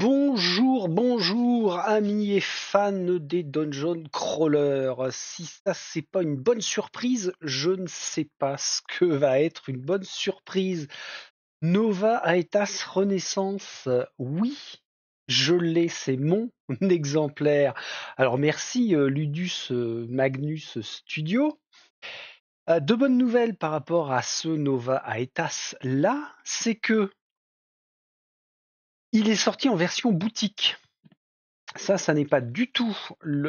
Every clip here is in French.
Bonjour, bonjour, amis et fans des Dungeon Crawlers. Si ça c'est pas une bonne surprise, je ne sais pas ce que va être une bonne surprise. Nova Aetas Renaissance, oui, je l'ai, c'est mon exemplaire. Alors merci euh, Ludus euh, Magnus Studio. Euh, de bonnes nouvelles par rapport à ce Nova Aetas là, c'est que il est sorti en version boutique. Ça, ça n'est pas du tout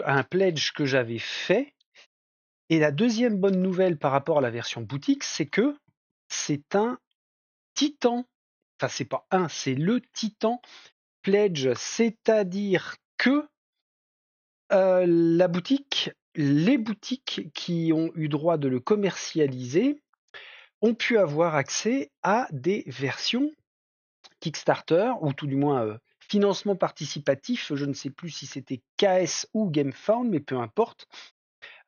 un pledge que j'avais fait. Et la deuxième bonne nouvelle par rapport à la version boutique, c'est que c'est un titan. Enfin, c'est pas un, c'est le titan pledge. C'est-à-dire que euh, la boutique, les boutiques qui ont eu droit de le commercialiser ont pu avoir accès à des versions Kickstarter, ou tout du moins euh, financement participatif, je ne sais plus si c'était KS ou GameFound, mais peu importe.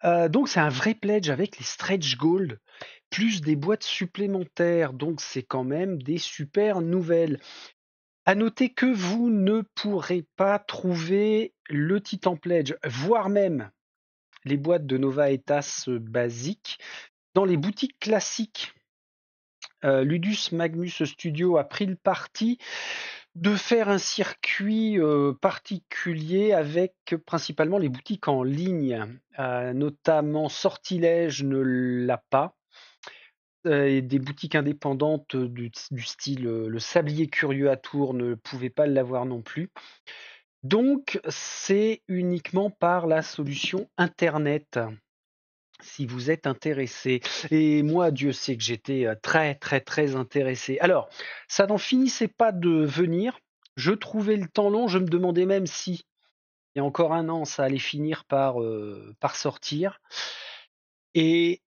Euh, donc c'est un vrai pledge avec les stretch gold, plus des boîtes supplémentaires, donc c'est quand même des super nouvelles. À noter que vous ne pourrez pas trouver le Titan Pledge, voire même les boîtes de Nova Etas euh, basiques, dans les boutiques classiques. Euh, Ludus Magnus Studio a pris le parti de faire un circuit euh, particulier avec euh, principalement les boutiques en ligne, notamment Sortilège ne l'a pas. Et des boutiques indépendantes du, du style Le Sablier Curieux à Tours ne pouvaient pas l'avoir non plus. Donc, c'est uniquement par la solution Internet si vous êtes intéressé. Et moi, Dieu sait que j'étais euh, très, très, très intéressé. Alors, ça n'en finissait pas de venir. Je trouvais le temps long. Je me demandais même si, il y a encore un an, ça allait finir par, euh, par sortir. Et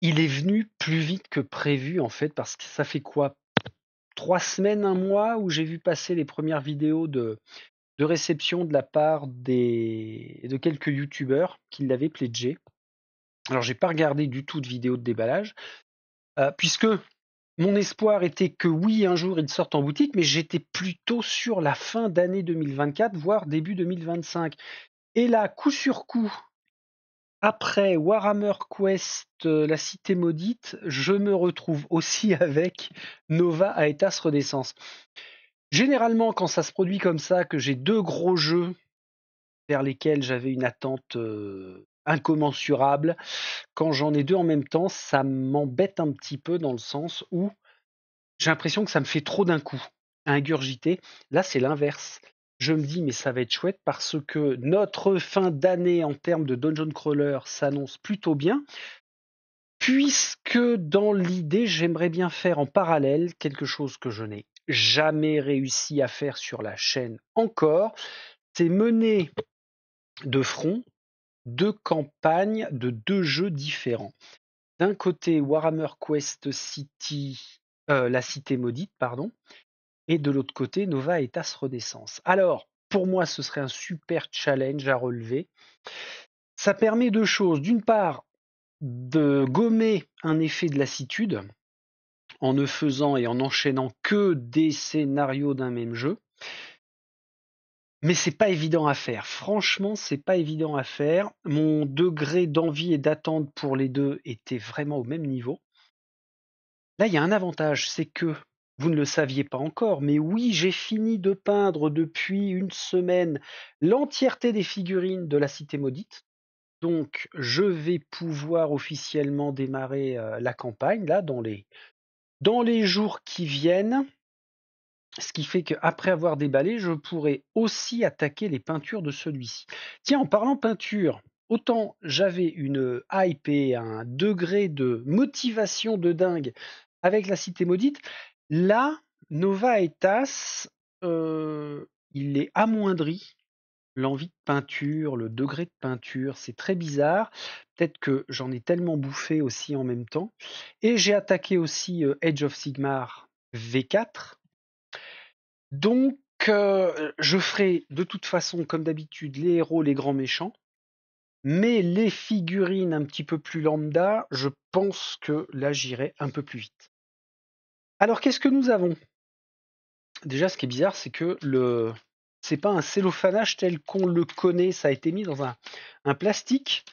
il est venu plus vite que prévu, en fait, parce que ça fait quoi Trois semaines, un mois où j'ai vu passer les premières vidéos de, de réception de la part des, de quelques youtubeurs qui l'avaient pledgé. Alors j'ai pas regardé du tout de vidéo de déballage, euh, puisque mon espoir était que oui, un jour ils sorte en boutique, mais j'étais plutôt sur la fin d'année 2024, voire début 2025. Et là, coup sur coup, après Warhammer Quest, euh, la cité maudite, je me retrouve aussi avec Nova à Aetas Renaissance. Généralement, quand ça se produit comme ça, que j'ai deux gros jeux vers lesquels j'avais une attente euh, incommensurable. Quand j'en ai deux en même temps, ça m'embête un petit peu dans le sens où j'ai l'impression que ça me fait trop d'un coup, ingurgité. ingurgiter. Là, c'est l'inverse. Je me dis, mais ça va être chouette parce que notre fin d'année en termes de Dungeon Crawler s'annonce plutôt bien, puisque dans l'idée, j'aimerais bien faire en parallèle quelque chose que je n'ai jamais réussi à faire sur la chaîne encore. C'est mener de front deux campagnes de deux jeux différents. D'un côté Warhammer Quest City, euh, la cité maudite, pardon, et de l'autre côté Nova et Tasse Renaissance. Alors, pour moi, ce serait un super challenge à relever. Ça permet deux choses. D'une part, de gommer un effet de lassitude en ne faisant et en enchaînant que des scénarios d'un même jeu mais c'est pas évident à faire. Franchement, c'est pas évident à faire. Mon degré d'envie et d'attente pour les deux était vraiment au même niveau. Là, il y a un avantage, c'est que vous ne le saviez pas encore, mais oui, j'ai fini de peindre depuis une semaine l'entièreté des figurines de la Cité maudite. Donc, je vais pouvoir officiellement démarrer euh, la campagne là dans les dans les jours qui viennent. Ce qui fait qu'après avoir déballé, je pourrais aussi attaquer les peintures de celui-ci. Tiens, en parlant peinture, autant j'avais une hype et un degré de motivation de dingue avec la cité maudite, là, Nova Etas, euh, il est amoindri. L'envie de peinture, le degré de peinture, c'est très bizarre. Peut-être que j'en ai tellement bouffé aussi en même temps. Et j'ai attaqué aussi Edge euh, of Sigmar V4, donc, euh, je ferai de toute façon, comme d'habitude, les héros, les grands méchants. Mais les figurines un petit peu plus lambda, je pense que là, j'irai un peu plus vite. Alors, qu'est-ce que nous avons Déjà, ce qui est bizarre, c'est que le, c'est pas un cellophanage tel qu'on le connaît, ça a été mis dans un, un plastique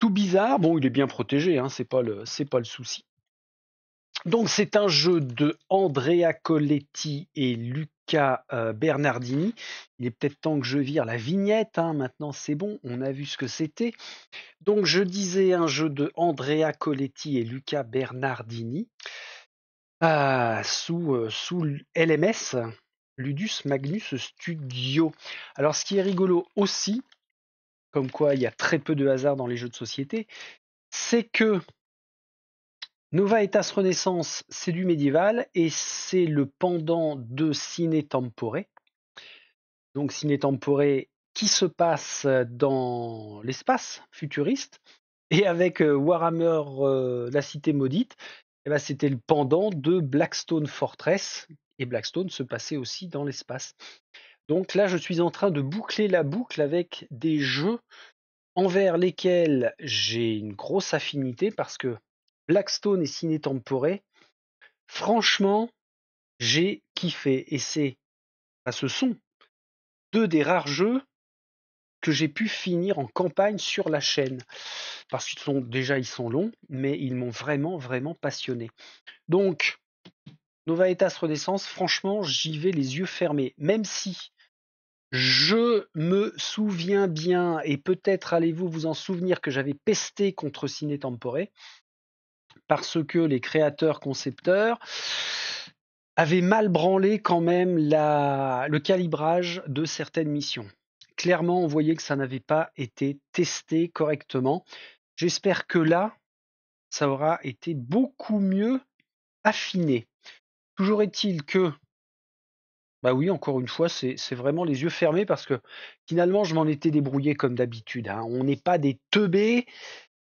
tout bizarre. Bon, il est bien protégé, hein, c'est c'est pas le souci. Donc c'est un jeu de Andrea Coletti et Luca euh, Bernardini. Il est peut-être temps que je vire la vignette, hein. maintenant c'est bon, on a vu ce que c'était. Donc je disais un jeu de Andrea Coletti et Luca Bernardini euh, sous, euh, sous LMS, Ludus Magnus Studio. Alors ce qui est rigolo aussi, comme quoi il y a très peu de hasard dans les jeux de société, c'est que Nova Etas Renaissance, c'est du médiéval et c'est le pendant de ciné Tempore. Donc ciné Tempore qui se passe dans l'espace futuriste. Et avec euh, Warhammer, euh, la cité maudite, eh ben, c'était le pendant de Blackstone Fortress. Et Blackstone se passait aussi dans l'espace. Donc là, je suis en train de boucler la boucle avec des jeux envers lesquels j'ai une grosse affinité parce que Blackstone et Ciné Temporé, franchement, j'ai kiffé. Et c'est, à ce sont deux des rares jeux que j'ai pu finir en campagne sur la chaîne. Parce qu'ils sont déjà ils sont longs, mais ils m'ont vraiment, vraiment passionné. Donc, Nova Etas Renaissance, franchement, j'y vais les yeux fermés. Même si je me souviens bien, et peut-être allez-vous vous en souvenir que j'avais pesté contre Ciné Temporé, parce que les créateurs concepteurs avaient mal branlé quand même le calibrage de certaines missions. Clairement, on voyait que ça n'avait pas été testé correctement. J'espère que là, ça aura été beaucoup mieux affiné. Toujours est-il que, bah oui, encore une fois, c'est vraiment les yeux fermés parce que finalement, je m'en étais débrouillé comme d'habitude. Hein. On n'est pas des teubés,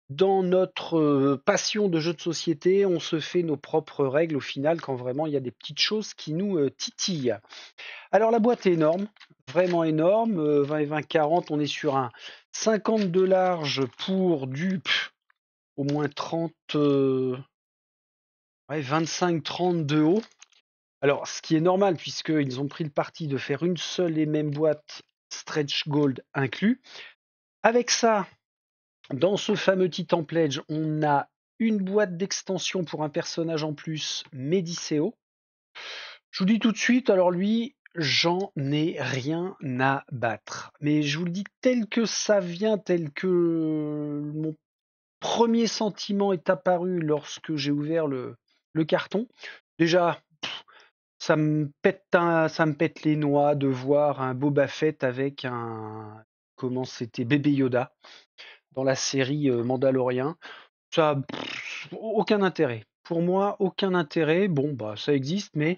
dans notre euh, passion de jeu de société, on se fait nos propres règles au final quand vraiment il y a des petites choses qui nous euh, titillent. Alors la boîte est énorme, vraiment énorme, 20 euh, et 20 40, on est sur un 50 de large pour du au moins 30 ouais, 25 30 de haut. Alors ce qui est normal puisqu'ils ont pris le parti de faire une seule et même boîte stretch gold inclus. Avec ça, dans ce fameux Titan Pledge, on a une boîte d'extension pour un personnage en plus, Mediceo. Je vous dis tout de suite, alors lui, j'en ai rien à battre. Mais je vous le dis tel que ça vient, tel que mon premier sentiment est apparu lorsque j'ai ouvert le, carton. Déjà, ça, me pète ça me pète les noix de voir un Boba Fett avec un... Comment c'était Bébé Yoda dans la série euh, Mandalorian. Ça, n'a aucun intérêt. Pour moi, aucun intérêt. Bon, bah, ça existe, mais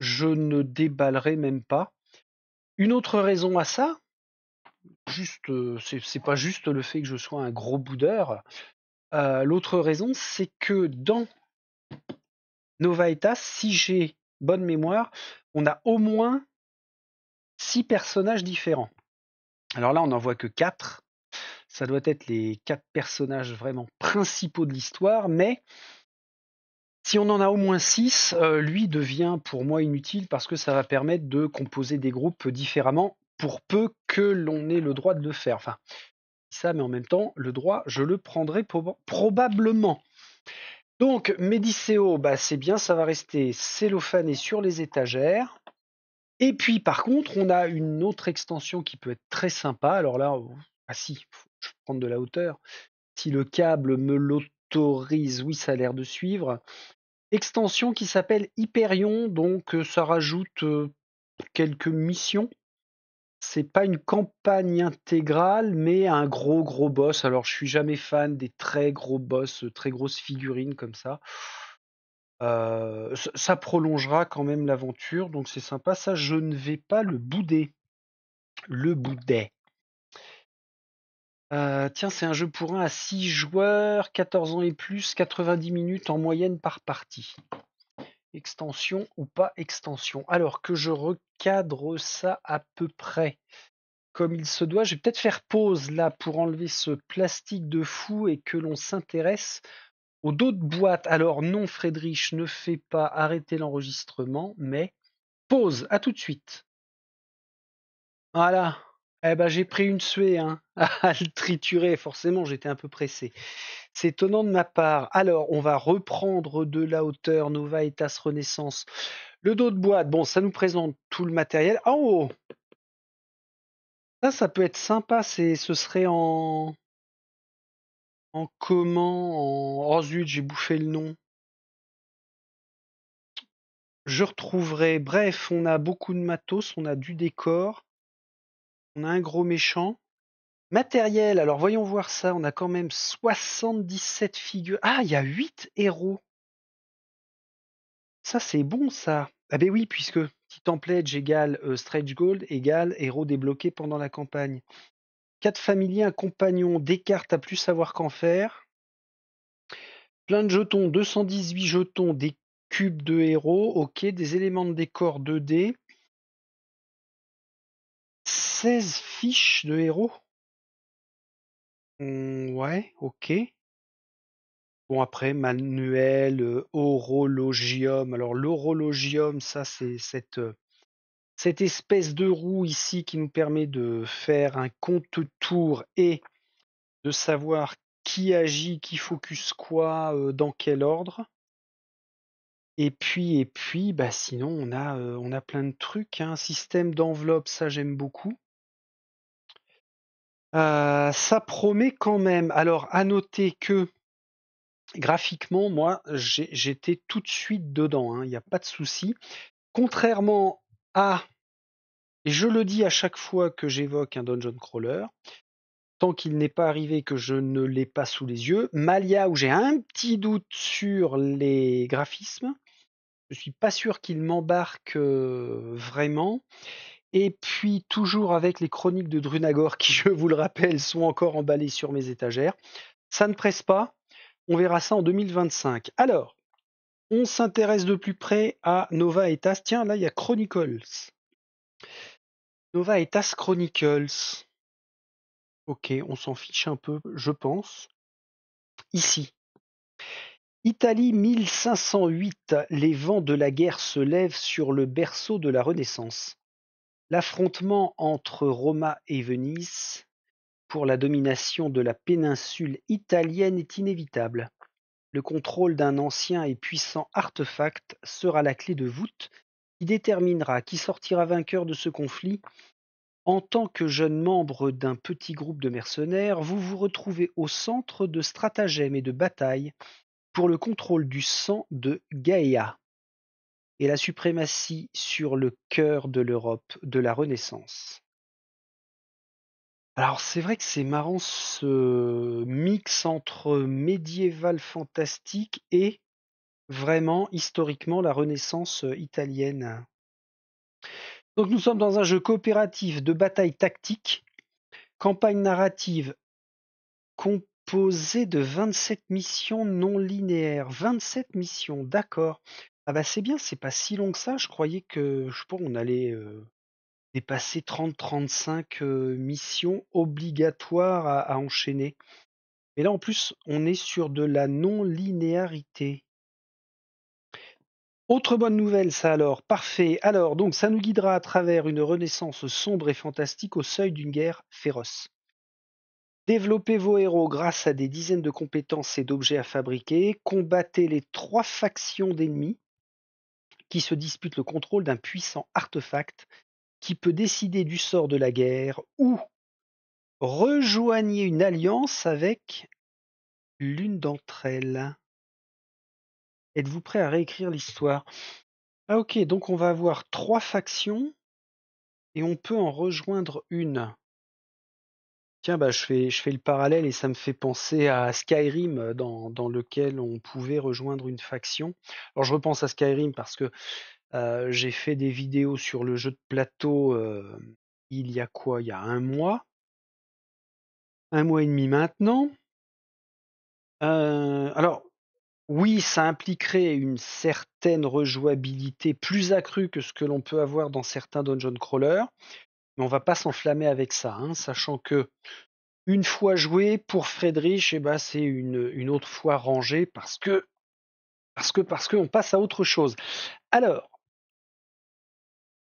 je ne déballerai même pas. Une autre raison à ça, juste, euh, c'est pas juste le fait que je sois un gros boudeur. Euh, l'autre raison, c'est que dans Nova Eta, si j'ai bonne mémoire, on a au moins six personnages différents. Alors là, on n'en voit que quatre ça doit être les quatre personnages vraiment principaux de l'histoire, mais si on en a au moins six, euh, lui devient pour moi inutile parce que ça va permettre de composer des groupes différemment pour peu que l'on ait le droit de le faire. Enfin, ça, mais en même temps, le droit, je le prendrai probablement. Donc, Médicéo, bah, c'est bien, ça va rester cellophane et sur les étagères. Et puis, par contre, on a une autre extension qui peut être très sympa. Alors là, oh, ah si, prendre de la hauteur. Si le câble me l'autorise, oui, ça a l'air de suivre. Extension qui s'appelle Hyperion, donc euh, ça rajoute euh, quelques missions. C'est pas une campagne intégrale, mais un gros gros boss. Alors je suis jamais fan des très gros boss, euh, très grosses figurines comme ça. ça prolongera quand même l'aventure, donc c'est sympa. Ça, je ne vais pas le bouder. Le bouder euh, tiens, c'est un jeu pour un à 6 joueurs, 14 ans et plus, 90 minutes en moyenne par partie. Extension ou pas extension. Alors que je recadre ça à peu près comme il se doit. Je vais peut-être faire pause là pour enlever ce plastique de fou et que l'on s'intéresse aux d'autres boîtes. Alors non, Friedrich ne fais pas arrêter l'enregistrement, mais pause, à tout de suite. Voilà. Eh ben, j'ai pris une suée hein, à le triturer, forcément, j'étais un peu pressé. C'est étonnant de ma part. Alors, on va reprendre de la hauteur Nova Etas Renaissance. Le dos de boîte, bon, ça nous présente tout le matériel. En haut Ça, ça peut être sympa, ce serait en. En comment En. Oh zut, j'ai bouffé le nom. Je retrouverai. Bref, on a beaucoup de matos, on a du décor. On a un gros méchant. Matériel, alors voyons voir ça. On a quand même 77 figures. Ah, il y a 8 héros. Ça, c'est bon, ça. Ah ben oui, puisque petit template égale euh, Stretch Gold égale héros débloqué pendant la campagne. 4 familiers, un compagnon, des cartes à plus savoir qu'en faire. Plein de jetons, 218 jetons, des cubes de héros, ok, des éléments de décor 2D. Seize fiches de héros? Mmh, ouais, OK. Bon, après, manuel, euh, horologium. Alors, l'horologium, ça, c'est cette, euh, cette espèce de roue ici qui nous permet de faire un compte-tour et de savoir qui agit, qui focus quoi, euh, dans quel ordre. Et puis et puis, bah, sinon on a, on a plein de trucs, hein. Système d'enveloppe, ça j'aime beaucoup. ça promet quand même. Alors à noter que, graphiquement, moi, j'étais tout de suite dedans, hein, il n'y a pas de souci. Contrairement à et je le dis à chaque fois que j'évoque un dungeon crawler, tant qu'il n'est pas arrivé que je ne l'ai pas sous les yeux, Malia où j'ai un petit doute sur les graphismes je suis pas sûr qu'il m'embarque, vraiment et puis toujours avec les chroniques de Drunagor qui, je vous le rappelle, sont encore emballées sur mes étagères. Ça ne presse pas, on verra ça en 2025. Alors, on s'intéresse de plus près à Nova Etas. Tiens, là, il y a Chronicles. Nova Etas Chronicles. OK, on s'en fiche un peu, je pense. Ici. Italie 1508, Les vents de la guerre se lèvent sur le berceau de la Renaissance. L'affrontement entre Roma et Venise pour la domination de la péninsule italienne est inévitable. Le contrôle d'un ancien et puissant artefact sera la clé de voûte qui déterminera qui sortira vainqueur de ce conflit. En tant que jeune membre d'un petit groupe de mercenaires, vous vous retrouvez au centre de stratagèmes et de batailles pour le contrôle du sang de Gaïa et la suprématie sur le cœur de l'Europe de la Renaissance. Alors c'est vrai que c'est marrant ce mix entre médiéval fantastique et vraiment historiquement la Renaissance euh, italienne. Donc nous sommes dans un jeu coopératif de bataille tactique, campagne narrative, complète composé de 27 missions non linéaires. 27 missions, d'accord. Ah bah c'est bien, c'est pas si long que ça. Je croyais que, je sais pas, on allait euh, dépasser 30-35 euh, missions obligatoires à, à enchaîner. Mais là, en plus, on est sur de la non-linéarité. Autre bonne nouvelle, ça alors, parfait. Alors, donc, ça nous guidera à travers une renaissance sombre et fantastique au seuil d'une guerre féroce. Développez vos héros grâce à des dizaines de compétences et d'objets à fabriquer, combattez les trois factions d'ennemis qui se disputent le contrôle d'un puissant artefact qui peut décider du sort de la guerre ou rejoignez une alliance avec l'une d'entre elles. Êtes-vous prêt à réécrire l'histoire Ah ok, donc on va avoir trois factions et on peut en rejoindre une. Tiens, bah, je fais, le parallèle et ça me fait penser à Skyrim euh, dans, lequel on pouvait rejoindre une faction. Alors je repense à Skyrim parce que euh, j'ai fait des vidéos sur le jeu de plateau euh, il y a quoi? Il y a un mois, un mois et demi maintenant. alors oui, ça impliquerait une certaine rejouabilité plus accrue que ce que l'on peut avoir dans certains dungeon crawlers. Mais on va pas s'enflammer avec ça, hein, sachant que une fois joué pour Friedrich, eh ben, c'est une, autre fois rangé parce que parce que parce qu'on passe à autre chose. Alors,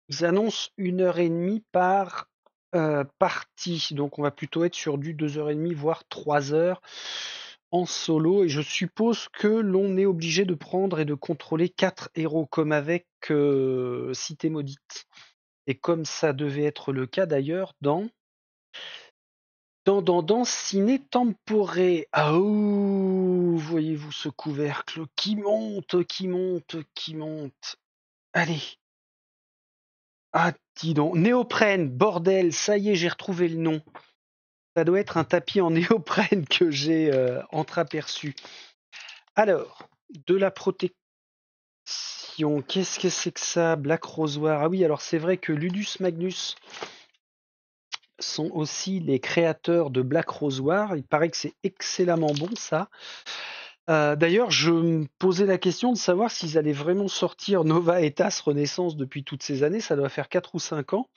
ils annoncent une heure et demie par euh, partie, donc on va plutôt être sur du 2h30, voire 3h en solo et je suppose que l'on est obligé de prendre et de contrôler quatre héros comme avec euh, Cité maudite. Et comme ça devait être le cas d'ailleurs dans dans, dans, dans Ciné Temporé. Ah, ouh, voyez-vous ce couvercle qui monte, qui monte, qui monte. Allez. Ah, dis donc. Néoprène, bordel, ça y est, j'ai retrouvé le nom. Ça doit être un tapis en néoprène que j'ai euh, entreaperçu. Alors, de la protection. Qu'est-ce que c'est que ça Black Rosoir. Ah oui, alors c'est vrai que Ludus Magnus sont aussi les créateurs de Black Rosoir. Il paraît que c'est excellemment bon ça. Euh, d'ailleurs, je me posais la question de savoir s'ils allaient vraiment sortir Nova et Tas Renaissance depuis toutes ces années. Ça doit faire 4 ou 5 ans.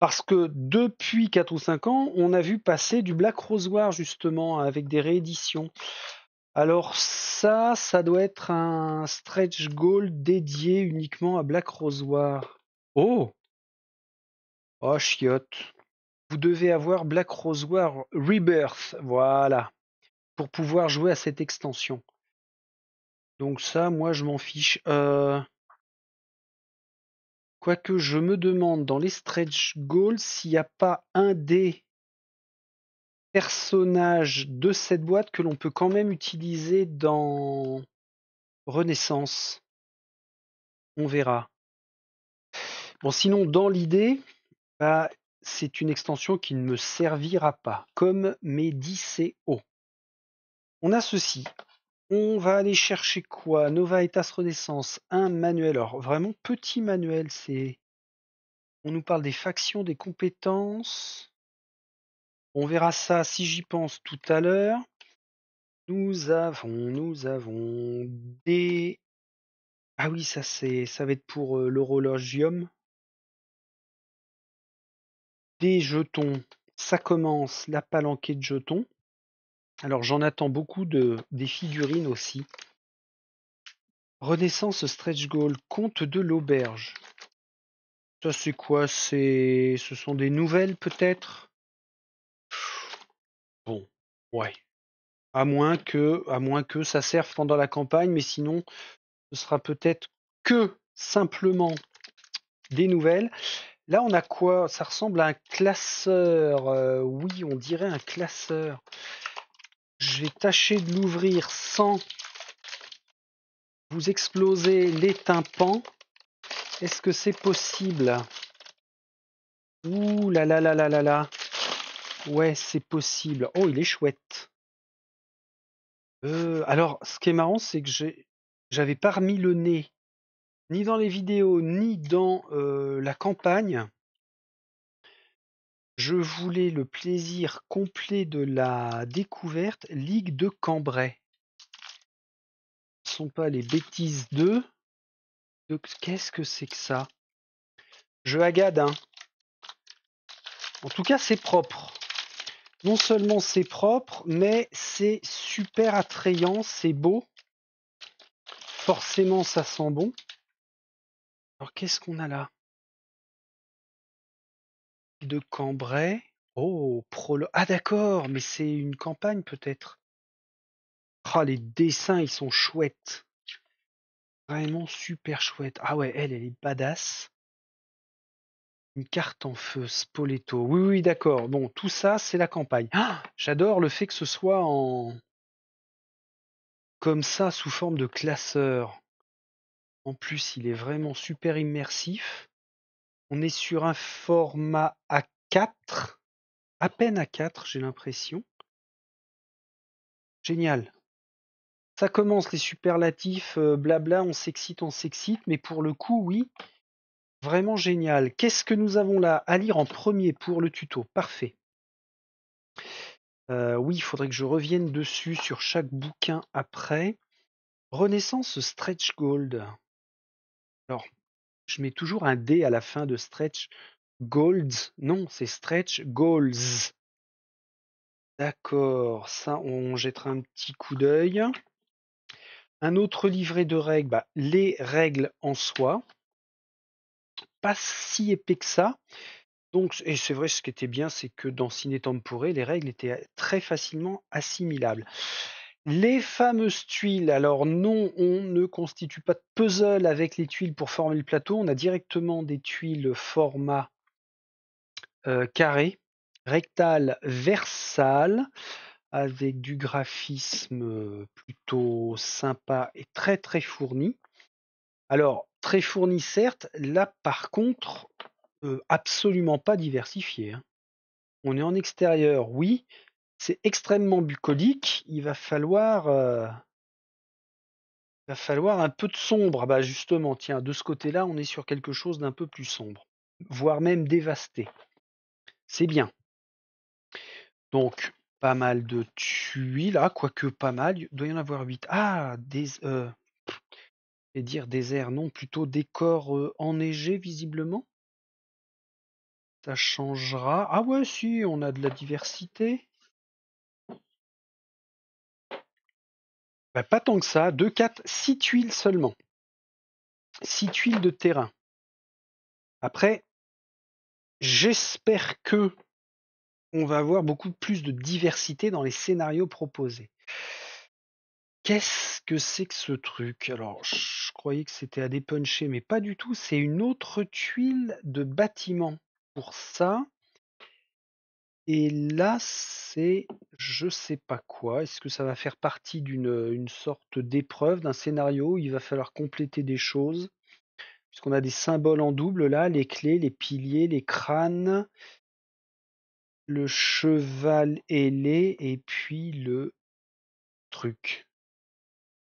Parce que depuis 4 ou 5 ans, on a vu passer du Black Rosoir justement avec des rééditions. Alors ça, ça doit être un stretch goal dédié uniquement à Black War. Oh Oh, chiotte. Vous devez avoir Black War Rebirth, voilà, pour pouvoir jouer à cette extension. Donc ça, moi, je m'en fiche. Euh, quoique je me demande dans les stretch goals s'il n'y a pas un dé personnages de cette boîte que l'on peut quand même utiliser dans Renaissance. On verra. Bon, sinon, dans l'idée, bah, c'est une extension qui ne me servira pas, comme o On a ceci. On va aller chercher quoi Nova as Renaissance, un manuel. Alors, vraiment petit manuel, c'est. On nous parle des factions, des compétences. On verra ça si j'y pense tout à l'heure. Nous avons, nous avons des. Ah oui, ça c'est, ça va être pour euh, l'horologium. Des jetons, ça commence la palanquée de jetons. Alors j'en attends beaucoup de des figurines aussi. Renaissance stretch goal, Conte de l'auberge. Ça c'est quoi C'est, ce sont des nouvelles peut-être Bon, ouais. À moins que, à moins que ça serve pendant la campagne, mais sinon, ce sera peut-être que simplement des nouvelles. Là, on a quoi Ça ressemble à un classeur. Euh, oui, on dirait un classeur. Je vais tâcher de l'ouvrir sans vous exploser les tympans. Est-ce que c'est possible Ouh là là là là là là. Ouais, c'est possible. Oh, il est chouette. Euh, alors ce qui est marrant, c'est que j'avais pas remis le nez, ni dans les vidéos, ni dans, euh, la campagne. Je voulais le plaisir complet de la découverte, Ligue de Cambrai. Ce sont pas les bêtises de qu'est-ce que c'est que ça? Je agade hein. En tout cas, c'est propre non seulement c'est propre, mais c'est super attrayant, c'est beau. Forcément, ça sent bon. Alors, qu'est-ce qu'on a là De Cambrai. Oh, Prolo... Ah, d'accord, mais c'est une campagne peut-être. Ah, les dessins, ils sont chouettes. Vraiment super chouettes. Ah ouais, elle, elle est badass. Une carte en feu, Spoleto. Oui, oui, d'accord. Bon, tout ça, c'est la campagne. Ah, j'adore le fait que ce soit en. comme ça, sous forme de classeur. En plus, il est vraiment super immersif. On est sur un format A4, à peine A4, j'ai l'impression. Génial. Ça commence les superlatifs, euh, blabla, on s'excite, on s'excite, mais pour le coup, oui, Vraiment génial. Qu'est-ce que nous avons là à lire en premier pour le tuto Parfait. Euh, oui, il faudrait que je revienne dessus sur chaque bouquin après. Renaissance Stretch Gold. Alors, je mets toujours un D à la fin de Stretch Golds. Non, c'est Stretch Goals. D'accord, ça on jettera un petit coup d'œil. Un autre livret de règles, bah, les règles en soi pas si épais que ça. Donc, et c'est vrai, ce qui était bien, c'est que dans Ciné Tempore, les règles étaient euh, très facilement assimilables. Les fameuses tuiles, alors non, on ne constitue pas de puzzle avec les tuiles pour former le plateau, on a directement des tuiles format euh, carré, rectal, versal, avec du graphisme euh, plutôt sympa et très très fourni. Alors, très fourni certes, là par contre, absolument pas diversifié. Hein. On est en extérieur, oui, c'est extrêmement bucolique, il va falloir va falloir un peu de sombre. Ah bah justement, tiens, de ce côté-là, on est sur quelque chose d'un peu plus sombre, voire même dévasté. C'est bien. Donc, pas mal de tuiles, là, ah, quoique pas mal, il doit y en avoir 8. Ah, des, et dire désert, non, plutôt décor enneigé visiblement. Ça changera. Ah ouais, si, on a de la diversité. Bah, pas tant que ça, 2, 4, 6 tuiles seulement. Six tuiles de terrain. Après, j'espère que on va avoir beaucoup plus de diversité dans les scénarios proposés. Qu'est-ce que c'est que ce truc? Alors, je croyais que c'était à dépuncher, mais pas du tout. C'est une autre tuile de bâtiment pour ça. Et là, c'est je sais pas quoi. Est-ce que ça va faire partie d'une euh, une sorte d'épreuve, d'un scénario où il va falloir compléter des choses? Puisqu'on a des symboles en double là, les clés, les piliers, les crânes, le cheval ailé et puis le truc.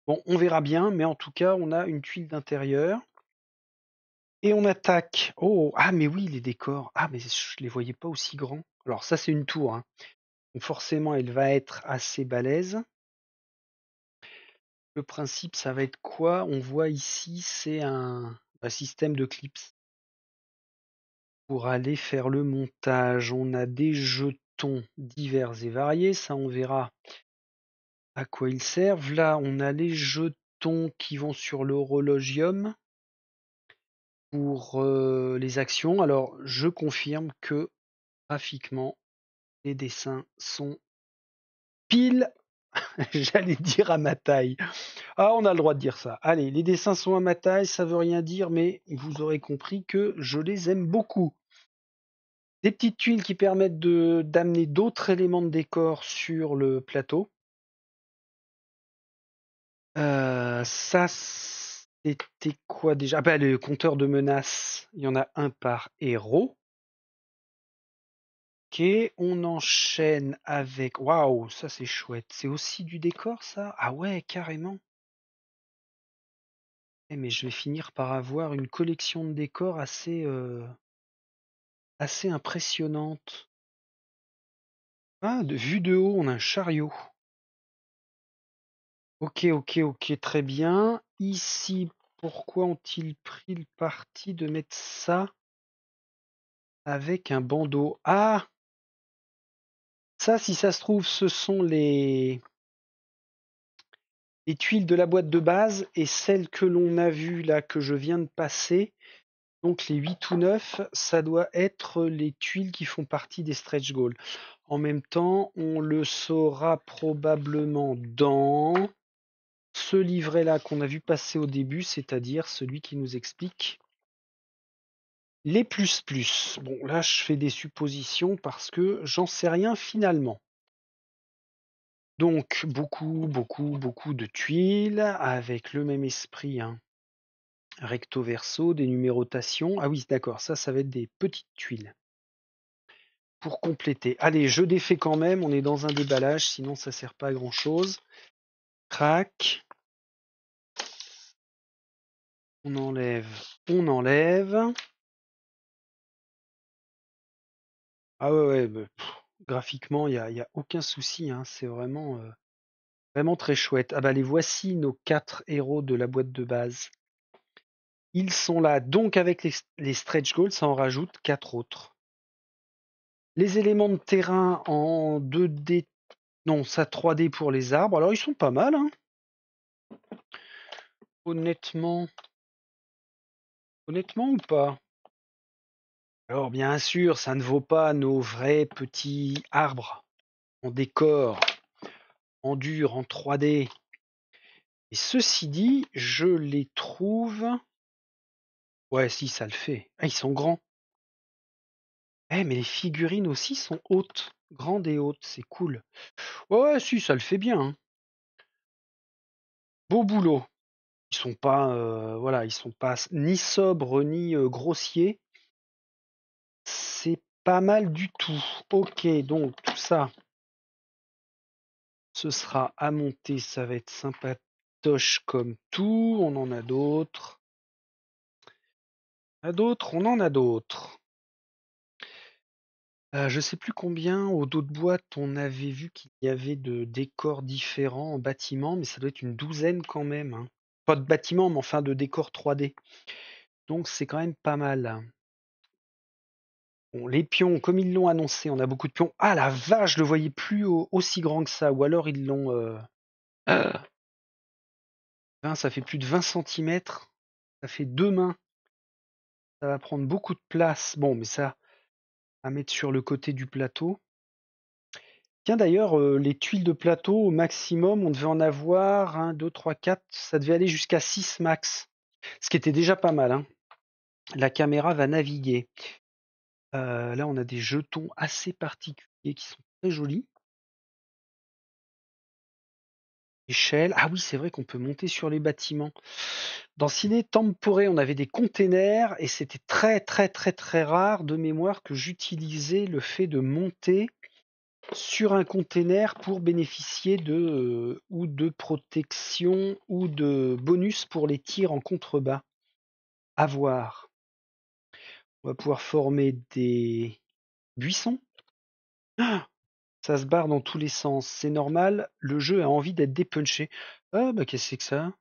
Bon, on verra bien, mais en tout cas, on a une tuile d'intérieur. Et on attaque. Oh, ah, mais oui, les décors. Ah, mais je les voyais pas aussi grands. Alors, ça, c'est une tour. Hein. Donc, forcément, elle va être assez balèze. Le principe, ça va être quoi On voit ici, c'est un système de clips. Pour aller faire le montage, on a des jetons divers et variés. Ça, on verra à quoi ils servent. Là, on a les jetons qui vont sur l'horologium pour euh, les actions. Alors, je confirme que graphiquement, les dessins sont pile, j'allais dire à ma taille. Ah, on a le droit de dire ça. Allez, les dessins sont à ma taille, ça veut rien dire, mais vous aurez compris que je les aime beaucoup. Des petites tuiles qui permettent d'amener d'autres éléments de décor sur le plateau. Euh, ça, c'était quoi déjà Ah bah le compteur de menaces, il y en a un par héros. Ok, on enchaîne avec. Waouh, ça c'est chouette. C'est aussi du décor ça Ah ouais, carrément. Eh, mais je vais finir par avoir une collection de décors assez, euh, assez impressionnante. Ah, de vue de haut, on a un chariot. Ok, ok, ok, très bien. Ici, pourquoi ont-ils pris le parti de mettre ça avec un bandeau Ah Ça, si ça se trouve, ce sont les, les tuiles de la boîte de base et celles que l'on a vues là, que je viens de passer. Donc les 8 ou 9, ça doit être les tuiles qui font partie des stretch goals. En même temps, on le saura probablement dans ce livret-là qu'on a vu passer au début, c'est-à-dire celui qui nous explique les plus plus. Bon, là, je fais des suppositions parce que j'en sais rien finalement. Donc, beaucoup, beaucoup, beaucoup de tuiles avec le même esprit. Hein. Recto verso, des numérotations. Ah oui, d'accord, ça, ça va être des petites tuiles. Pour compléter. Allez, je défais quand même, on est dans un déballage, sinon ça ne sert pas à grand chose. On enlève, on enlève. Ah ouais, bah, graphiquement, il n'y a, a, aucun souci. Hein, c'est vraiment, euh, vraiment très chouette. Ah bah les voici nos quatre héros de la boîte de base. Ils sont là. Donc avec les, les stretch goals, ça en rajoute quatre autres. Les éléments de terrain en 2D non, ça 3D pour les arbres. Alors, ils sont pas mal. Hein. Honnêtement. Honnêtement ou pas Alors, bien sûr, ça ne vaut pas nos vrais petits arbres en décor, en dur, en 3D. Et ceci dit, je les trouve. Ouais, si, ça le fait. Ah, ils sont grands. Eh, mais les figurines aussi sont hautes grande et haute, c'est cool. Ouais, si, ça le fait bien. Hein. Beau boulot. Ils sont pas, euh, voilà, ils sont pas ni sobres ni grossiers. C'est pas mal du tout. Ok, donc tout ça, ce sera à monter. Ça va être sympatoche comme tout. On en a d'autres. On en a d'autres, on en a d'autres. Je je sais plus combien, au dos de boîte, on avait vu qu'il y avait de décors différents en bâtiment, mais ça doit être une douzaine quand même, hein. Pas de bâtiment, mais enfin de décors 3D. Donc c'est quand même pas mal. Bon, les pions, comme ils l'ont annoncé, on a beaucoup de pions. Ah la vache! Je le voyais plus aussi grand que ça ou alors ils l'ont, ah. ça fait plus de 20 cm, ça fait deux mains. Ça va prendre beaucoup de place. Bon, mais ça à mettre sur le côté du plateau. Tiens d'ailleurs, euh, les tuiles de plateau au maximum, on devait en avoir 1, 2, 3, 4, ça devait aller jusqu'à 6 max, ce qui était déjà pas mal. Hein. La caméra va naviguer. Euh, là, on a des jetons assez particuliers qui sont très jolis. Ah oui, c'est vrai qu'on peut monter sur les bâtiments. Dans Ciné Tempore, on avait des containers et c'était très, très, très, très rare de mémoire que j'utilisais le fait de monter sur un container pour bénéficier de euh, ou de protection ou de bonus pour les tirs en contrebas. À voir. On va pouvoir former des buissons. Ah ça se barre dans tous les sens, c'est normal, le jeu a envie d'être dépunché. Ah bah qu'est-ce que c'est que ça?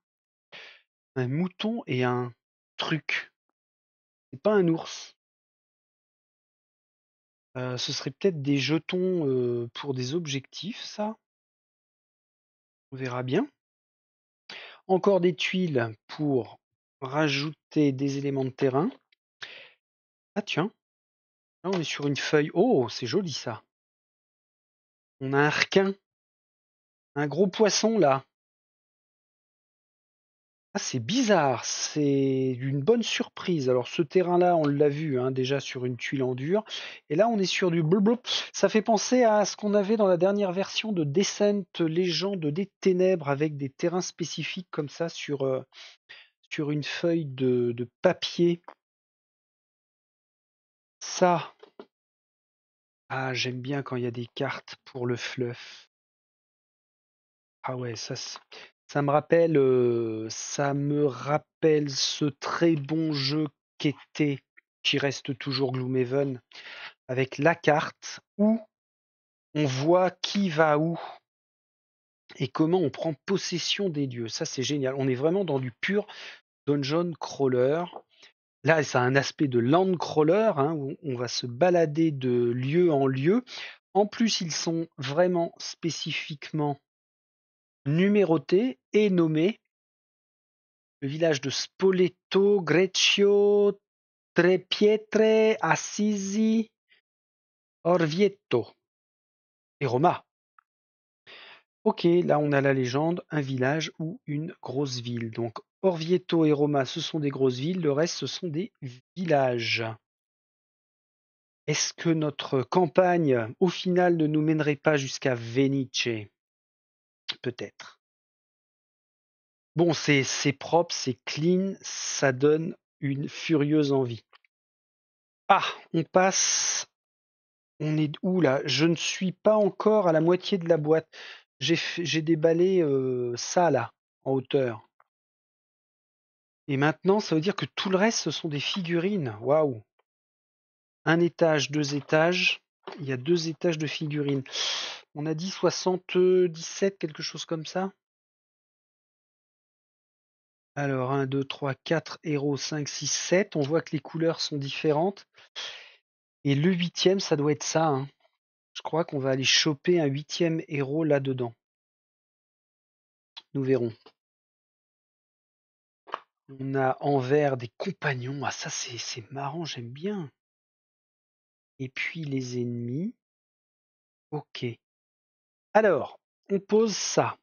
Un mouton et un truc. C'est pas un ours. Euh, ce serait peut-être des jetons euh, pour des objectifs, ça. On verra bien. Encore des tuiles pour rajouter des éléments de terrain. Ah tiens, là on est sur une feuille. Oh, c'est joli ça. On a un requin. Un gros poisson là. Ah, c'est bizarre, c'est une bonne surprise. Alors ce terrain-là, on l'a vu hein, déjà sur une tuile en dur. Et là, on est sur du blub. Ça fait penser à ce qu'on avait dans la dernière version de Descent, Légende des Ténèbres, avec des terrains spécifiques comme ça sur, euh, sur une feuille de papier. Ça, ah, j'aime bien quand il y a des cartes pour le fluff. Ah ouais, ça, ça me rappelle, euh, ça me rappelle ce très bon jeu qu'était, qui reste toujours Gloomhaven, avec la carte où on voit qui va où et comment on prend possession des dieux. Ça, c'est génial. On est vraiment dans du pur dungeon crawler Là, ça a un aspect de landcrawler, hein, où on va se balader de lieu en lieu. En plus, ils sont vraiment spécifiquement numérotés et nommés. Le village de Spoleto, Greccio, Trepietre, Assisi, Orvieto et Roma. Ok, là on a la légende, un village ou une grosse ville. Donc Orvieto et Roma, ce sont des grosses villes, le reste, ce sont des villages. Est-ce que notre campagne, au final, ne nous mènerait pas jusqu'à Venice Peut-être. Bon, c'est propre, c'est clean, ça donne une furieuse envie. Ah, on passe on est où là Je ne suis pas encore à la moitié de la boîte j'ai déballé ça là, en hauteur. Et maintenant, ça veut dire que tout le reste, ce sont des figurines. Waouh Un étage, deux étages. Il y a deux étages de figurines. On a dit 77, quelque chose comme ça. Alors, 1, 2, 3, 4 héros, 5, 6, 7. On voit que les couleurs sont différentes. Et le huitième, ça doit être ça. Hein. Je crois qu'on va aller choper un huitième héros là-dedans. Nous verrons. On a envers des compagnons. Ah ça c'est marrant, j'aime bien. Et puis les ennemis. Ok. Alors, on pose ça.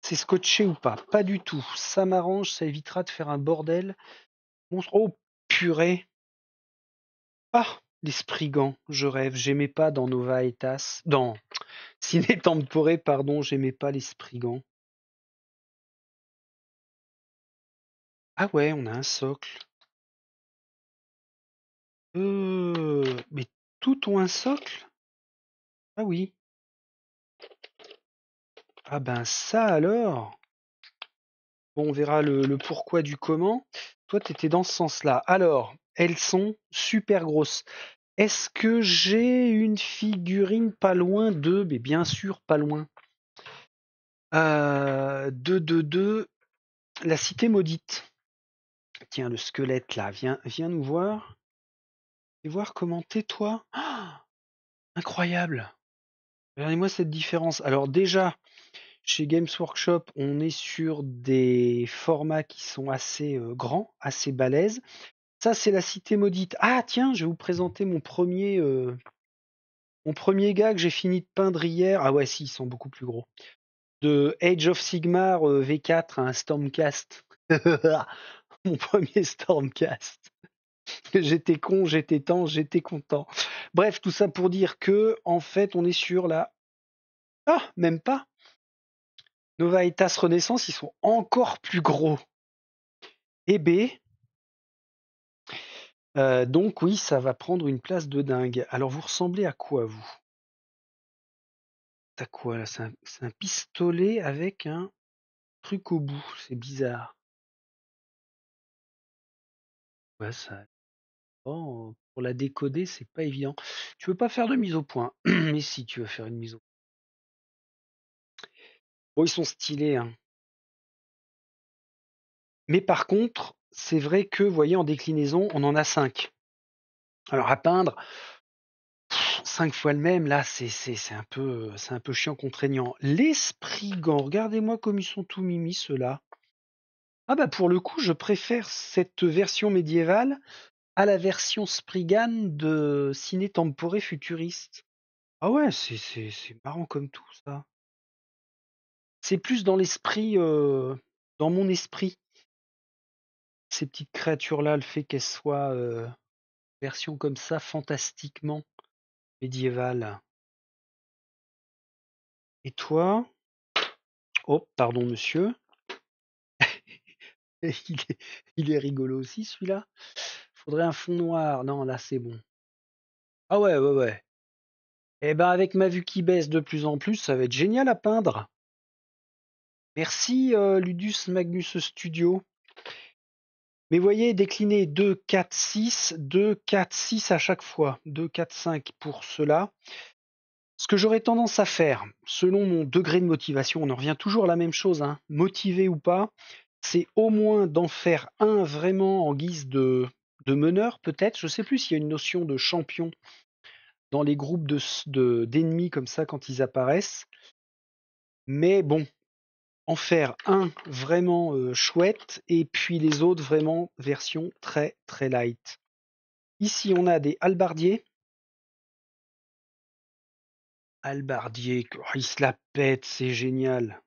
C'est scotché ou pas Pas du tout. Ça m'arrange, ça évitera de faire un bordel. Monstre. Oh purée. Ah les gant, je rêve, j'aimais pas dans Nova Etas, dans Ciné Tempore, pardon, j'aimais pas les gant. Ah ouais, on a un socle. Euh, mais tout ont un socle Ah oui. Ah ben ça alors Bon, on verra le, pourquoi du comment. Toi, tu étais dans ce sens-là. Alors, elles sont super grosses. Est-ce que j'ai une figurine pas loin de, mais bien sûr pas loin, euh, de, de, de la cité maudite Tiens, le squelette là, viens, viens nous voir. Et voir comment tais toi. Ah! incroyable. Regardez-moi cette différence. Alors déjà, chez Games Workshop, on est sur des formats qui sont assez euh, grands, assez balèzes. Ça, c'est la cité maudite. Ah, tiens, je vais vous présenter mon premier, euh, mon premier gars que j'ai fini de peindre hier. Ah ouais, si, ils sont beaucoup plus gros. De Age of Sigmar euh, V4 à un Stormcast. mon premier Stormcast. j'étais con, j'étais temps, j'étais content. Bref, tout ça pour dire que, en fait, on est sur la. Ah, même pas. Nova Renaissance, ils sont encore plus gros. Et B, euh, donc oui, ça va prendre une place de dingue. Alors vous ressemblez à quoi, vous? C'est à quoi là? C'est un pistolet avec un truc au bout, c'est bizarre. ça pour la décoder, c'est pas évident. Tu veux pas faire de mise au point? Mais si, tu veux faire une mise au Bon, ils sont stylés, hein. Mais par contre, c'est vrai que, vous voyez, en déclinaison, on en a cinq. Alors à peindre, cinq fois le même, là, c'est un, peu, un peu chiant, contraignant. L'esprit Sprigans, regardez-moi comme ils sont tous mimi, ceux-là. Ah bah pour le coup, je préfère cette version médiévale à la version Spriggan de Ciné Tempore Futuriste. Ah ouais, c'est marrant comme tout ça. C'est plus dans l'esprit, euh, dans mon esprit, ces petites créatures-là, le fait qu'elles soient version comme ça, fantastiquement médiévale. Et toi Oh, pardon, monsieur. il, est, rigolo aussi, celui-là. Faudrait un fond noir. Non, là, c'est bon. Ah ouais, ouais, ouais. Eh ben, avec ma vue qui baisse de plus en plus, ça va être génial à peindre. Merci, euh, Ludus Magnus Studio. Mais vous voyez, décliner 2, 4, 6, 2, 4, 6 à chaque fois, 2, 4, 5 pour cela. Ce que j'aurais tendance à faire, selon mon degré de motivation, on en revient toujours à la même chose, hein, motivé ou pas, c'est au moins d'en faire un vraiment en guise de, de meneur, peut-être. Je ne sais plus s'il y a une notion de champion dans les groupes d'ennemis de, comme ça quand ils apparaissent. Mais bon, en faire un vraiment euh, chouette et puis les autres vraiment version très très light. Ici on a des halbardiers. albardiers, il se la pète, c'est génial.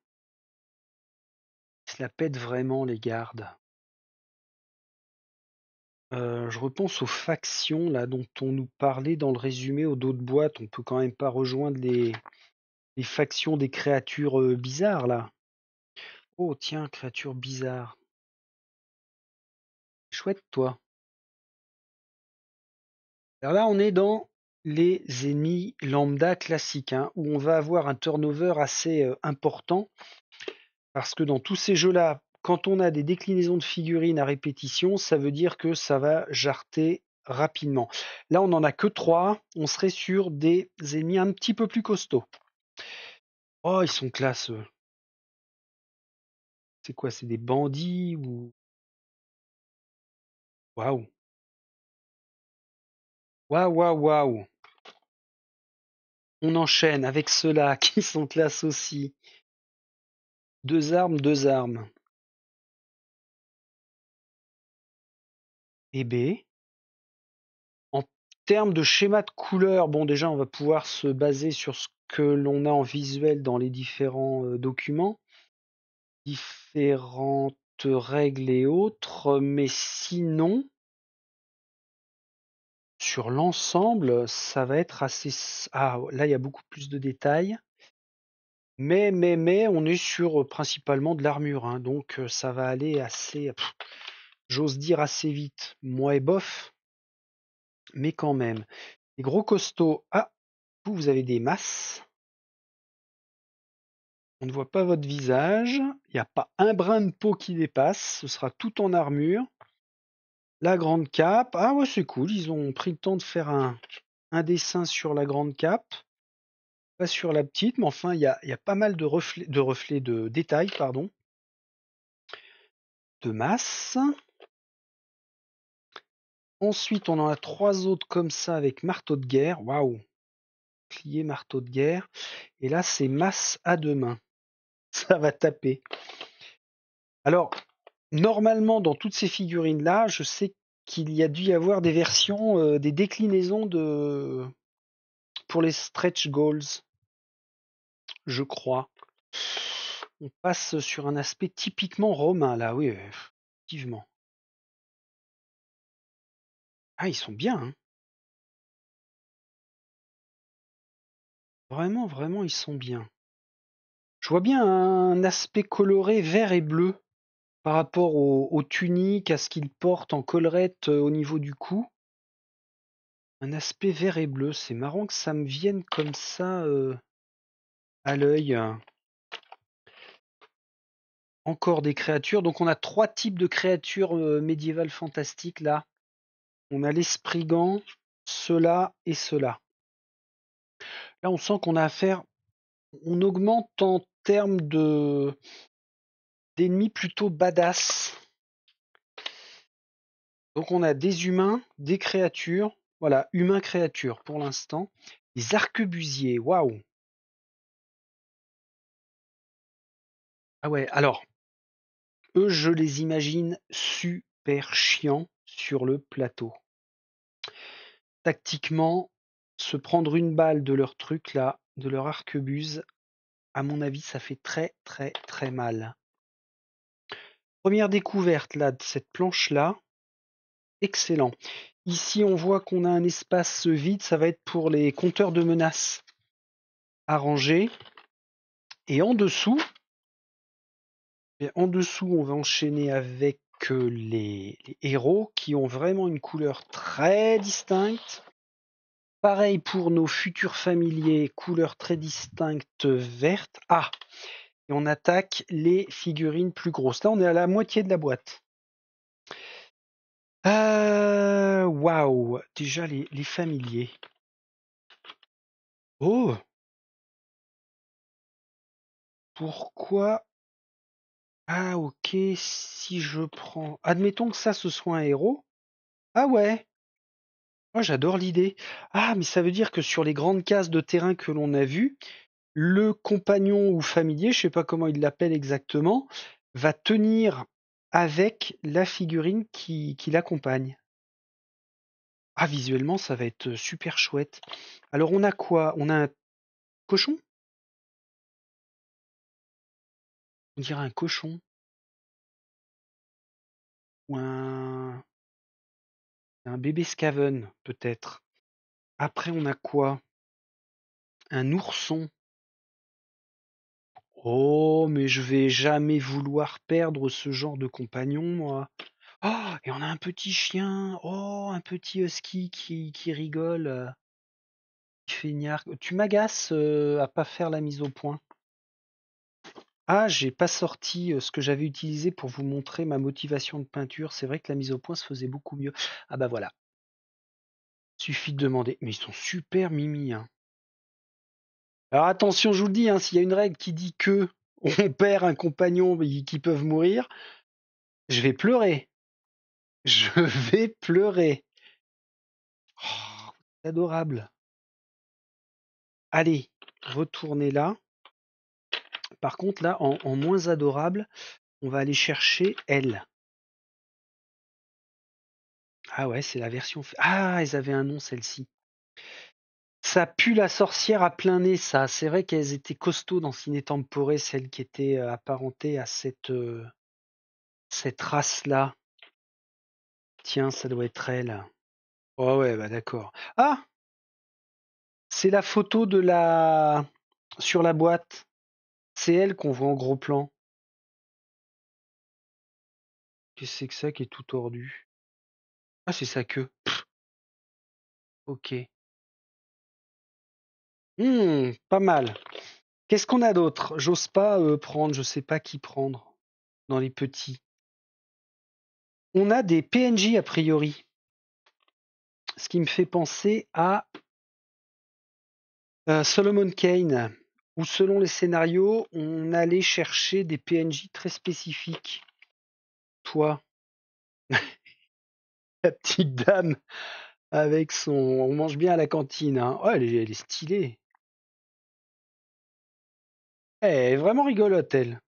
Il se la pète vraiment les gardes. Euh, je repense aux factions là dont on nous parlait dans le résumé au dos de boîte. On peut quand même pas rejoindre les, factions des créatures euh, bizarres là. Oh tiens, créature bizarre. Chouette, toi. Alors là, on est dans les ennemis lambda classiques, hein, où on va avoir un turnover assez euh, important, parce que dans tous ces jeux-là, quand on a des déclinaisons de figurines à répétition, ça veut dire que ça va jarter rapidement. Là, on n'en a que trois, on serait sur des ennemis un petit peu plus costauds. Oh, ils sont classe, c'est quoi? C'est des bandits ou? Waouh! Waouh, waouh, On enchaîne avec ceux-là qui sont classés aussi. Deux armes, deux armes. Et eh B. Ben. En termes de schéma de couleurs, bon déjà on va pouvoir se baser sur ce que l'on a en visuel dans les différents documents différentes règles et autres, mais sinon, sur l'ensemble, ça va être assez. Ah, là, il y a beaucoup plus de détails. Mais, mais, mais, on est sur principalement de l'armure, hein, donc ça va aller assez, j'ose dire assez vite. Moi et bof, mais quand même. Les gros costauds, ah, vous, vous avez des masses. On ne voit pas votre visage, il n'y a pas un brin de peau qui dépasse, ce sera tout en armure. La grande cape, ah ouais, c'est cool, ils ont pris le temps de faire un, un dessin sur la grande cape, pas sur la petite, mais enfin, il y a, pas mal de reflets, de reflets de détails, pardon, de masse. Ensuite, on en a trois autres comme ça avec marteau de guerre. Waouh, marteau de guerre. Et là, c'est masse à deux mains. Ça va taper. Alors, normalement, dans toutes ces figurines-là, je sais qu'il y a dû y avoir des versions, euh, des déclinaisons de pour les stretch goals, je crois. On passe sur un aspect typiquement romain, là, oui, effectivement. Ah, ils sont bien. Hein. Vraiment, vraiment, ils sont bien. Je vois bien un aspect coloré vert et bleu par rapport aux, tuniques, à ce qu'ils portent en collerette euh, au niveau du cou. Un aspect vert et bleu, c'est marrant que ça me vienne comme ça euh, à l'œil. Encore des créatures. Donc on a trois types de créatures euh, médiévales fantastiques là. On a l'esprit gant, cela et cela. Là, on sent qu'on a affaire on augmente en termes de d'ennemis plutôt badass. Donc on a des humains, des créatures, voilà, humains créatures pour l'instant. Les arquebusiers, waouh. Ah ouais, alors eux je les imagine super chiants sur le plateau. Tactiquement, se prendre une balle de leur truc là, de leur arquebuse, à mon avis, ça fait très très très mal. Première découverte là de cette planche là. Excellent. Ici, on voit qu'on a un espace vide, ça va être pour les compteurs de menaces à Et en dessous, eh en dessous, on va enchaîner avec euh, les héros qui ont vraiment une couleur très distincte. Pareil pour nos futurs familiers, Couleur très distincte verte. Ah, et on attaque les figurines plus grosses. Là, on est à la moitié de la boîte. Euh, waouh, wow. déjà les, les familiers. Oh, pourquoi Ah ok, si je prends... Admettons que ça, ce soit un héros. Ah ouais Oh, j'adore l'idée. Ah, mais ça veut dire que sur les grandes cases de terrain que l'on a vues, le compagnon ou familier, je ne sais pas comment il l'appelle exactement, va tenir avec la figurine qui, qui l'accompagne. Ah, visuellement, ça va être euh, super chouette. Alors, on a quoi On a un cochon On dirait un cochon. Ou un un bébé scaven, peut-être. Après, on a quoi Un ourson. Oh, mais je vais jamais vouloir perdre ce genre de compagnon, moi. Oh, et on a un petit chien. Oh, un petit husky qui, qui rigole. Tu m'agaces euh, à pas faire la mise au point. Ah, j'ai pas sorti, ce que j'avais utilisé pour vous montrer ma motivation de peinture. C'est vrai que la mise au point se faisait beaucoup mieux. Ah bah, voilà. Suffit de demander. Mais ils sont super mimi, hein. Alors attention, je vous le dis, hein, s'il y a une règle qui dit que on perd un compagnon, qui peuvent mourir, je vais pleurer. Je vais pleurer. Oh, c'est adorable. Allez, retournez là. Par contre, là, en, moins adorable, on va aller chercher elle. Ah ouais, c'est la version. Ah, elles avaient un nom celle-ci. Ça pue la sorcière à plein nez, ça. C'est vrai qu'elles étaient costauds dans temporée celles qui étaient euh, apparentées à cette, euh, cette race-là. Tiens, ça doit être elle. Oh ouais, bah d'accord. Ah C'est la photo de la. sur la boîte. C'est elle qu'on voit en gros plan. Qu'est-ce que c'est que ça qui est tout tordu Ah, c'est sa queue. Ok. Hmm, pas mal. Qu'est-ce qu'on a d'autre J'ose pas euh, prendre, je sais pas qui prendre dans les petits. On a des PNJ a priori. Ce qui me fait penser à euh, Solomon Kane. Ou selon les scénarios, on allait chercher des PNJ très spécifiques. Toi, la petite dame avec son... On mange bien à la cantine. Hein. Oh, elle est, stylée. Eh, elle est vraiment rigolote, elle.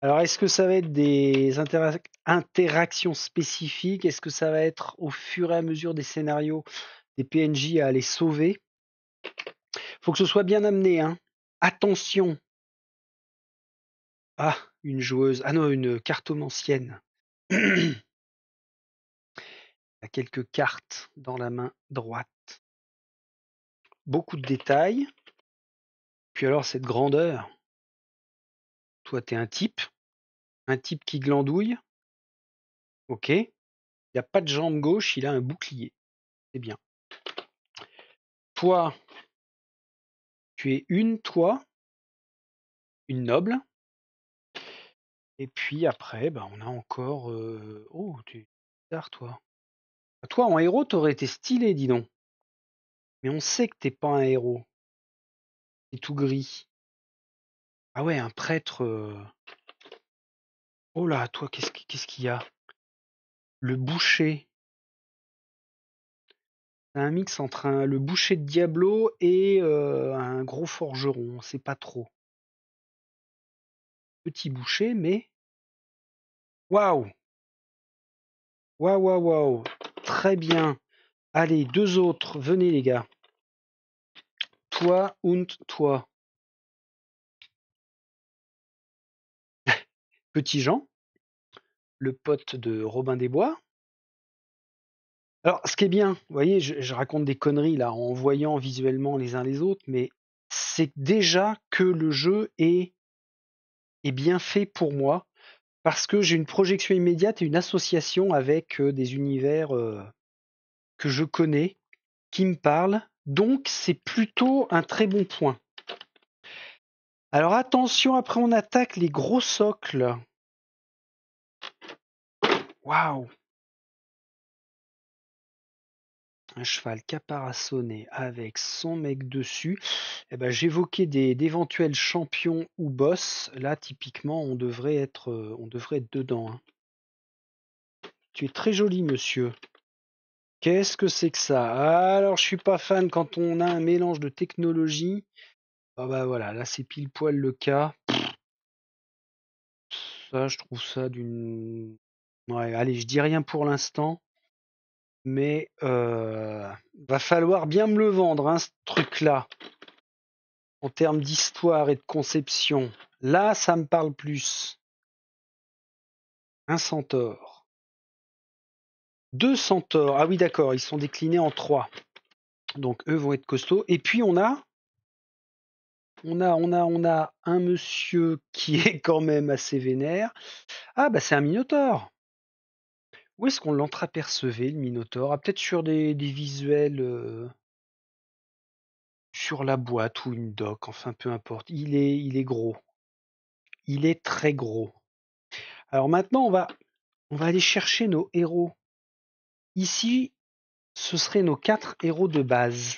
Alors, est-ce que ça va être des interactions spécifiques Est-ce que ça va être au fur et à mesure des scénarios des PNJ à aller sauver Faut que ce soit bien amené, hein. Attention! Ah, une joueuse. Ah non, une cartomancienne. Il a quelques cartes dans la main droite. Beaucoup de détails. Puis alors, cette grandeur. Toi, es un type. Un type qui glandouille. Ok. Il n'y a pas de jambe gauche, il a un bouclier. C'est bien. Toi, tu es une, toi, une noble. Et puis après, bah, on a encore. Euh, oh, tu es bizarre, toi. Ah, toi, en héros, t'aurais été stylé, dis donc. Mais on sait que t'es pas un héros. T'es tout gris. Ah ouais, un prêtre. Euh, oh là, toi, qu'est-ce qu'il y a Le boucher un mix entre le boucher de Diablo et euh, un gros forgeron, on sait pas trop. Petit boucher, mais. Waouh! Waouh, waouh, waouh! Très bien. Allez, deux autres, venez les gars. Toi und toi. Petit Jean, le pote de Robin des Bois. Alors, ce qui est bien, vous voyez, je, raconte des conneries là en voyant visuellement les uns les autres, mais c'est déjà que le jeu est, bien fait pour moi parce que j'ai une projection immédiate et une association avec euh, des univers euh, que je connais, qui me parlent. Donc, c'est plutôt un très bon point. Alors, attention, après, on attaque les gros socles. Waouh! un cheval caparaçonné avec son mec dessus, eh ben, j'évoquais d'éventuels champions ou boss. Là, typiquement, on devrait être, euh, on devrait être dedans. Hein. Tu es très joli, monsieur. Qu'est-ce que c'est que ça Alors, je suis pas fan quand on a un mélange de technologie. Ah bah voilà, là c'est pile poil le cas. Ça, je trouve ça d'une. Ouais, allez, je dis rien pour l'instant mais il euh, va falloir bien me le vendre, hein, ce truc-là, en termes d'histoire et de conception. Là, ça me parle plus. Un centaure. Deux centaures. Ah oui, d'accord, ils sont déclinés en trois. Donc eux vont être costauds. Et puis on a. On a, on a, on a un monsieur qui est quand même assez vénère. Ah bah c'est un minotaure. Où est-ce qu'on l'entr'apercevait, le Minotaur ah, peut-être sur des visuels, euh, sur la boîte ou une doc, enfin peu importe. Il est il est gros. Il est très gros. Alors maintenant, on va on va aller chercher nos héros. Ici, ce seraient nos quatre héros de base.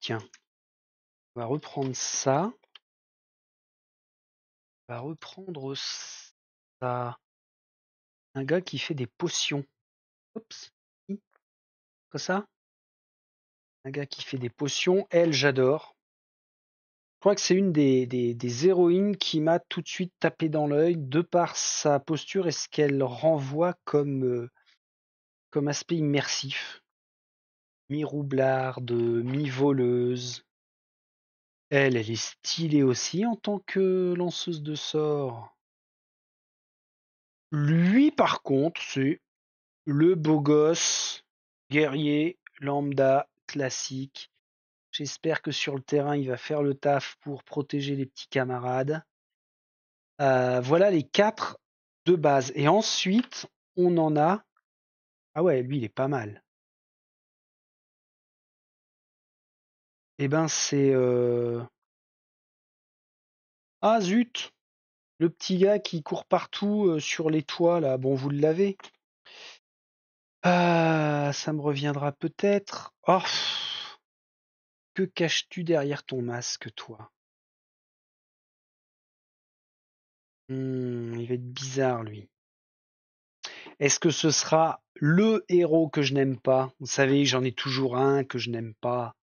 Tiens, on va reprendre ça. On va reprendre ça un gars qui fait des potions. Oups. Quoi ça Un gars qui fait des potions. Elle, j'adore. Je crois que c'est une des, des, héroïnes qui m'a tout de suite tapé dans l'œil de par sa posture et ce qu'elle renvoie comme, euh, comme aspect immersif. Mi-roublarde, mi-voleuse. Elle, elle est stylée aussi en tant que lanceuse de sorts. Lui par contre c'est le beau gosse, guerrier, lambda, classique. J'espère que sur le terrain il va faire le taf pour protéger les petits camarades. Euh, voilà les quatre de base. Et ensuite on en a. Ah ouais, lui il est pas mal. Eh ben c'est. Euh, ah zut le petit gars qui court partout euh, sur les toits, là, bon, vous le l'avez. Ah, ça me reviendra peut-être. Oh, que caches-tu derrière ton masque, toi mmh, Il va être bizarre, lui. Est-ce que ce sera le héros que je n'aime pas Vous savez, j'en ai toujours un que je n'aime pas.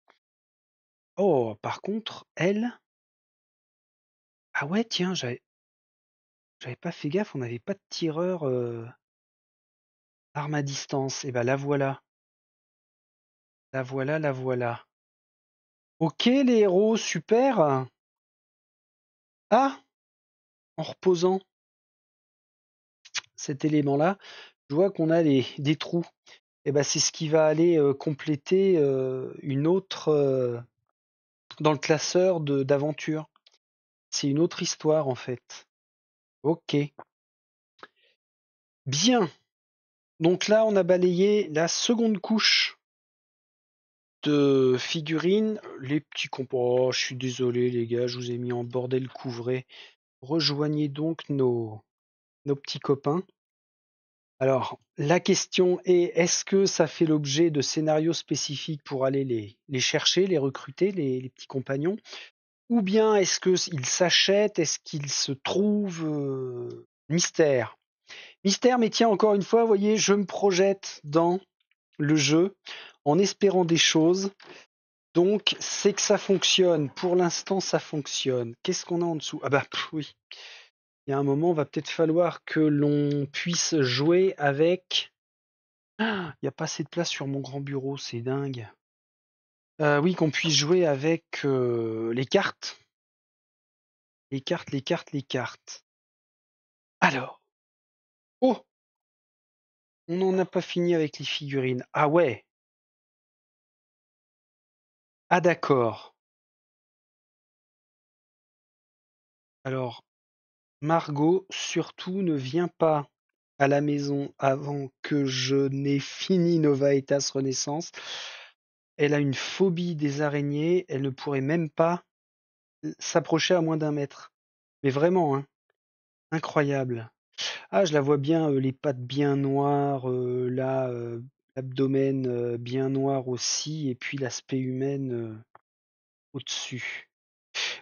Oh, par contre, elle. Ah ouais, tiens, j'avais. J'avais pas fait gaffe, on n'avait pas de tireur arme à distance. Et eh bah ben, la voilà. La voilà, la voilà. Ok les héros, super. Ah En reposant cet élément-là, je vois qu'on a des trous. Et eh bah ben, c'est ce qui va aller compléter une autre dans le classeur d'aventure. C'est une autre histoire en fait. Ok. Bien. Donc là, on a balayé la seconde couche de figurines. Les petits compagnons... Oh, je suis désolé, les gars, je vous ai mis en bordel couvré. Rejoignez donc nos, nos petits copains. Alors, la question est est-ce que ça fait l'objet de scénarios spécifiques pour aller les, les chercher, les recruter, les petits compagnons ou bien est-ce qu'il s'achète Est-ce qu'il se trouve euh, Mystère. Mystère, mais tiens, encore une fois, vous voyez, je me projette dans le jeu en espérant des choses. Donc, c'est que ça fonctionne. Pour l'instant, ça fonctionne. Qu'est-ce qu'on a en dessous Ah bah oui. Il y a un moment, va peut-être falloir que l'on puisse jouer avec... Ah, il n'y a pas assez de place sur mon grand bureau, c'est dingue. Euh, oui, qu'on puisse jouer avec euh, les cartes. Les cartes, les cartes, les cartes. Alors. Oh On n'en a pas fini avec les figurines. Ah ouais Ah d'accord. Alors, Margot, surtout ne viens pas à la maison avant que je n'ai fini Nova Etas Renaissance. Elle a une phobie des araignées, elle ne pourrait même pas euh, s'approcher à moins d'un mètre. Mais vraiment, hein. Incroyable. Ah, je la vois bien, euh, les pattes bien noires, euh, là, l'abdomen bien noir aussi, et puis l'aspect humain au-dessus.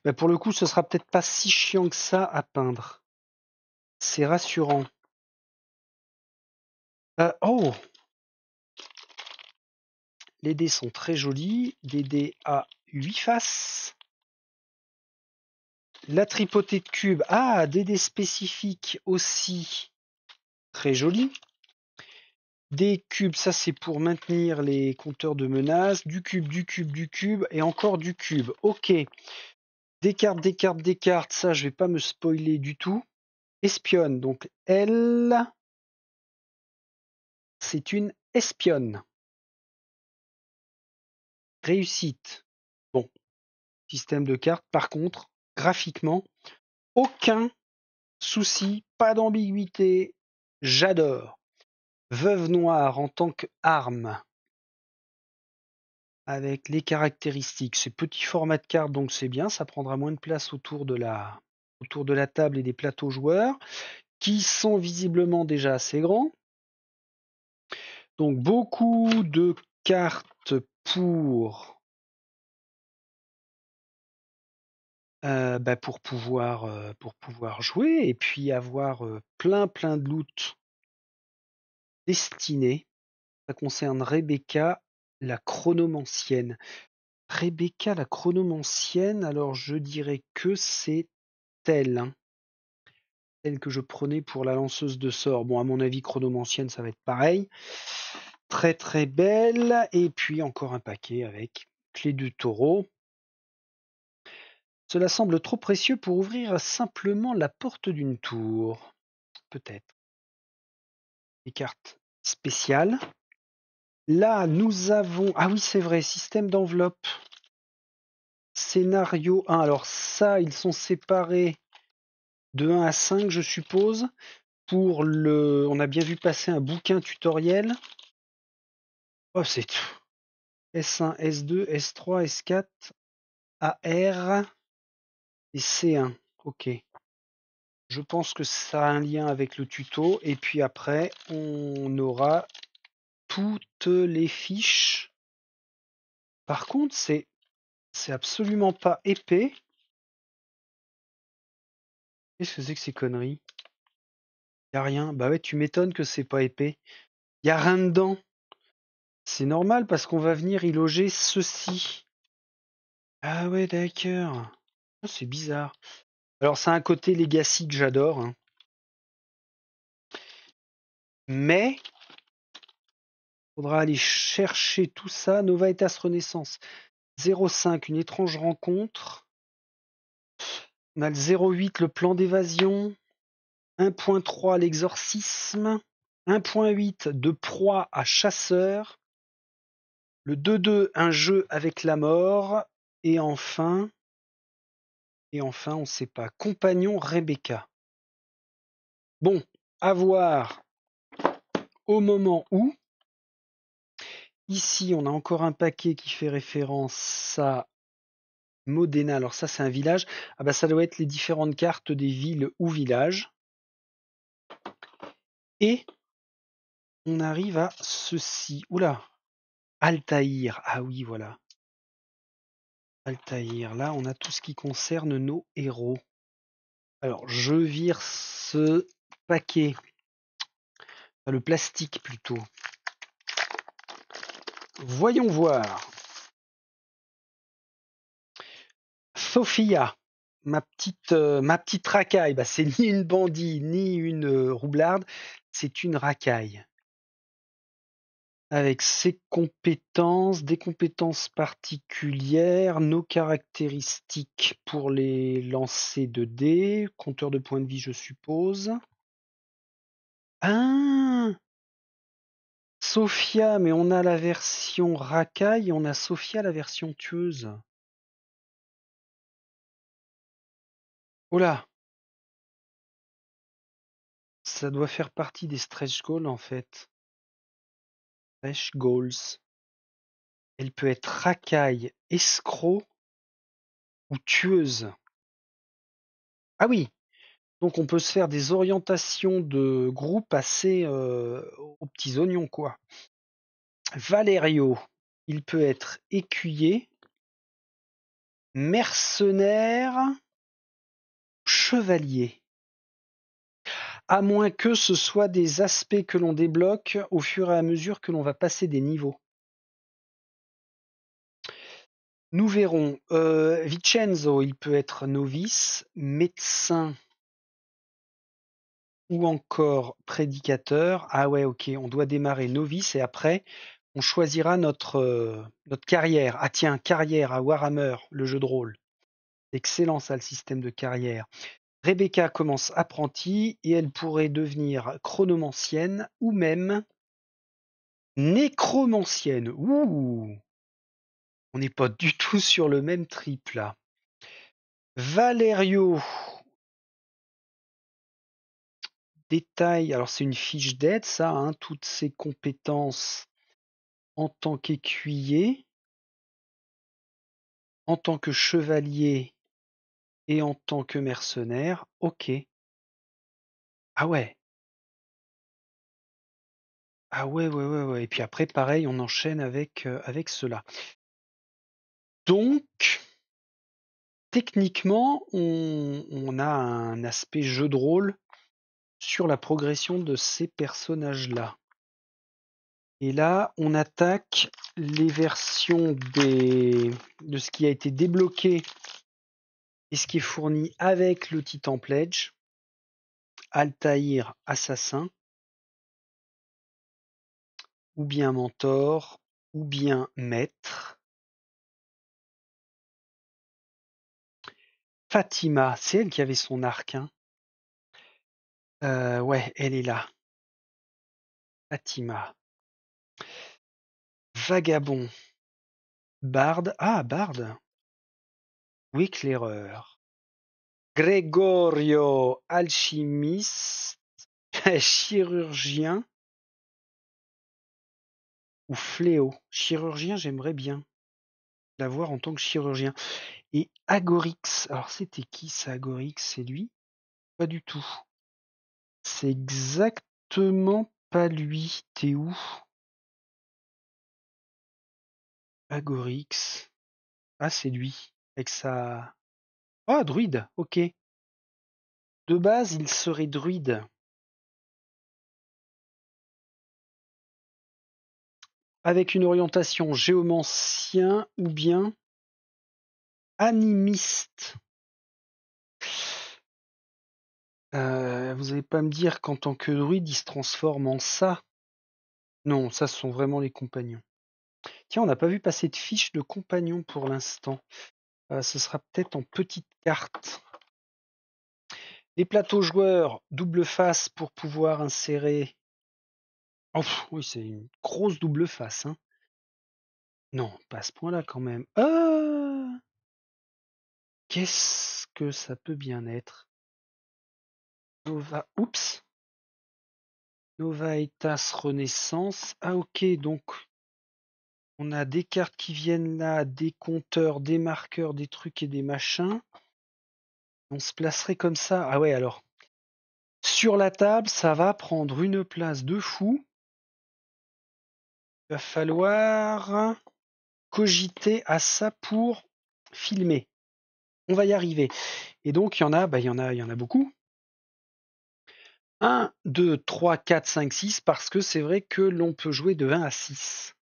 Bah, pour le coup, ce sera peut-être pas si chiant que ça à peindre. C'est rassurant. oh, les dés sont très jolis, des dés à 8 faces. La tripotée de cubes, ah, des dés spécifiques aussi, très jolis. Des cubes, ça c'est pour maintenir les compteurs de menaces. Du cube, du cube, du cube et encore du cube. Ok. Des cartes, des cartes, des cartes. Ça, je vais pas me spoiler du tout. Espionne. Donc elle, c'est une espionne. Réussite. Bon. Système de cartes. Par contre, graphiquement, aucun souci, pas d'ambiguïté. J'adore. Veuve noire en tant qu'arme. Avec les caractéristiques. Ces petit format de carte, donc c'est bien. Ça prendra moins de place autour de la, autour de la table et des plateaux joueurs, qui sont visiblement déjà assez grands. Donc beaucoup de carte pour, bah, pour, pouvoir, pour pouvoir jouer et puis avoir plein plein de loot destiné Ça concerne Rebecca, la chronomancienne. Rebecca, la chronomancienne, alors je dirais que c'est elle. Hein. celle que je prenais pour la lanceuse de sorts. Bon, à mon avis, chronomancienne, ça va être pareil très très belle. Et puis encore un paquet avec clé du taureau. Cela semble trop précieux pour ouvrir simplement la porte d'une tour. Peut-être. Des cartes spéciales. Là, nous avons... Ah oui, c'est vrai, système d'enveloppe. Scénario 1. Alors ça, ils sont séparés de 1 à 5, je suppose. Pour le... On a bien vu passer un bouquin tutoriel. Oh, c'est tout. S1, S2, S3, S4, AR et C1. Ok. Je pense que ça a un lien avec le tuto. Et puis après, on aura toutes les fiches. Par contre, c'est c'est absolument pas épais. Qu'est-ce que c'est que ces conneries Y a rien. Bah ouais, tu m'étonnes que c'est pas épais. Y a rien dedans. C'est normal parce qu'on va venir y loger ceci. Ah ouais, d'accord. Ah, c'est bizarre. Alors, c'est un côté legacy que j'adore. Mais, hein. Mais, faudra aller chercher tout ça. Nova Etas Renaissance. 05, une étrange rencontre. On a le 08, le plan d'évasion. 1.3, l'exorcisme. 1.8, de proie à chasseur. Le 2-2, un jeu avec la mort. Et enfin, et enfin, on ne sait pas. Compagnon Rebecca. Bon, à voir au moment où. Ici, on a encore un paquet qui fait référence à Modena. Alors ça, c'est un village. Ah bah ça doit être les différentes cartes des villes ou villages. Et on arrive à ceci. Oula, Altaïr, ah oui, voilà. Altaïr, là on a tout ce qui concerne nos héros. Alors je vire ce paquet, le plastique plutôt. Voyons voir. Sophia, ma petite, euh, ma petite racaille, bah, c'est ni une bandit ni une euh, roublarde, c'est une racaille avec ses compétences, des compétences particulières, nos caractéristiques pour les lancer de dés, compteur de points de vie, je suppose. Ah Sophia, mais on a la version racaille, on a Sophia la version tueuse. Oh là Ça doit faire partie des stretch goals en fait. Elle peut être racaille, escroc ou tueuse. Ah oui, donc on peut se faire des orientations de groupe assez euh, aux petits oignons, quoi. Valerio, il peut être écuyer, mercenaire, chevalier à moins que ce soit des aspects que l'on débloque au fur et à mesure que l'on va passer des niveaux. Nous verrons. Euh, Vincenzo, il peut être novice, médecin ou encore prédicateur. Ah ouais, ok, on doit démarrer novice et après, on choisira notre, euh, notre carrière. Ah tiens, carrière à Warhammer, le jeu de rôle. Excellent ça, le système de carrière. Rebecca commence apprentie et elle pourrait devenir chronomancienne ou même nécromancienne. Ouh On n'est pas du tout sur le même trip là. Valerio détail, alors c'est une fiche d'aide ça, hein, toutes ses compétences en tant qu'écuyer, en tant que chevalier et en tant que mercenaire, OK. Ah ouais. Ah ouais, ouais, ouais, Et puis après, pareil, on enchaîne avec, euh, avec cela. Donc, techniquement, on, on, a un aspect jeu de rôle sur la progression de ces personnages-là. Et là, on attaque les versions des, de ce qui a été débloqué et ce qui est fourni avec l'outil Titan Pledge, Altair Assassin, ou bien Mentor, ou bien Maître. Fatima, c'est elle qui avait son arc. Hein. Euh, ouais, elle est là. Fatima. Vagabond. Bard, Ah, Bard éclaireur. Gregorio, alchimiste, chirurgien ou fléau. Chirurgien, j'aimerais bien l'avoir en tant que chirurgien. Et Agorix, alors c'était qui ça, Agorix C'est lui Pas du tout. C'est exactement pas lui. T'es où Agorix. Ah, c'est lui avec sa... Ah, druide, ok. De base, il serait druide. Avec une orientation géomancien ou bien animiste. Euh, vous n'allez pas me dire qu'en tant que druide, il se transforme en ça. Non, ça, ce sont vraiment les compagnons. Tiens, on n'a pas vu passer de fiche de compagnons pour l'instant. Euh, ce sera peut-être en petite carte. Les plateaux joueurs, double face pour pouvoir insérer. Oh, oui, c'est une grosse double face. Hein. Non, pas ce point-là quand même. Ah Qu'est-ce que ça peut bien être Nova. Oups Nova Etas Renaissance. Ah ok, donc on a des cartes qui viennent là, des compteurs, des marqueurs, des trucs et des machins. On se placerait comme ça. Ah ouais, alors. Sur la table, ça va prendre une place de fou. Il va falloir cogiter à ça pour filmer. On va y arriver. Et donc, il y en a, bah, beaucoup. 1, 2, 3, 4, 5, 6, parce que c'est vrai que l'on peut jouer de 1 à 6.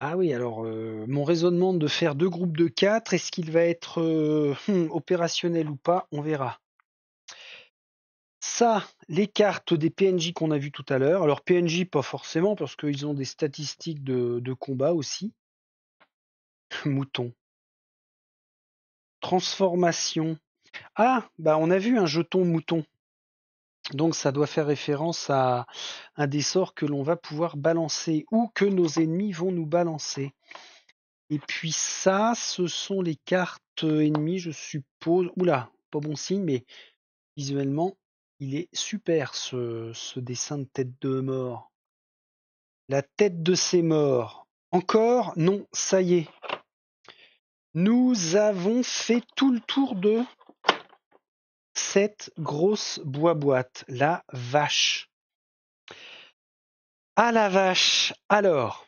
Ah oui, alors, mon raisonnement de faire deux groupes de quatre, est-ce qu'il va être, hum, opérationnel ou pas? On verra. Ça, les cartes des PNJ qu'on a vues tout à l'heure, alors PNJ pas forcément parce qu'ils ont des statistiques de de combat aussi. Mouton. Transformation. Ah! Bah, on a vu un jeton mouton. Donc ça doit faire référence à un des sorts que l'on va pouvoir balancer ou que nos ennemis vont nous balancer. Et puis ça, ce sont les cartes ennemies, je suppose. Oula, pas bon signe, mais visuellement, il est super ce, dessin de tête de mort. La tête de ces morts. Encore Non, ça y est. Nous avons fait tout le tour de cette grosse bois-boîte, la vache. À ah, la vache Alors,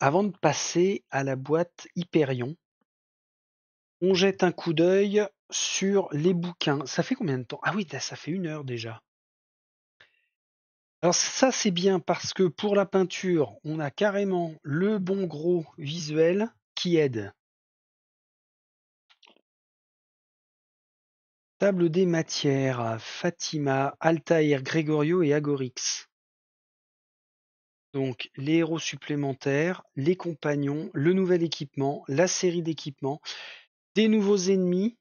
avant de passer à la boîte Hyperion, on jette un coup d'œil sur les bouquins. Ça fait combien de temps Ah oui, ça fait une heure déjà. Alors ça c'est bien parce que pour la peinture, on a carrément le bon gros visuel qui aide. Table des matières, Fatima, Altaïr, Gregorio et Agorix. Donc les héros supplémentaires, les compagnons, le nouvel équipement, la série d'équipements, des nouveaux ennemis,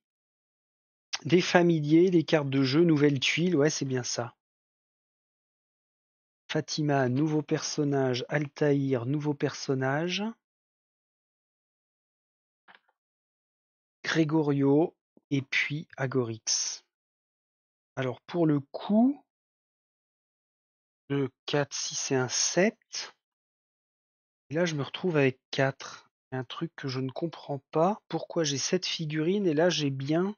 des familiers, les cartes de jeu, nouvelles tuiles, ouais c'est bien ça. Fatima, nouveau personnage, Altaïr, nouveau personnage. Gregorio, et puis Agorix. Alors pour le coup, 2, 4, 6 et 1, 7. Et là, je me retrouve avec 4. Un truc que je ne comprends pas. Pourquoi j'ai 7 figurines et là, j'ai bien.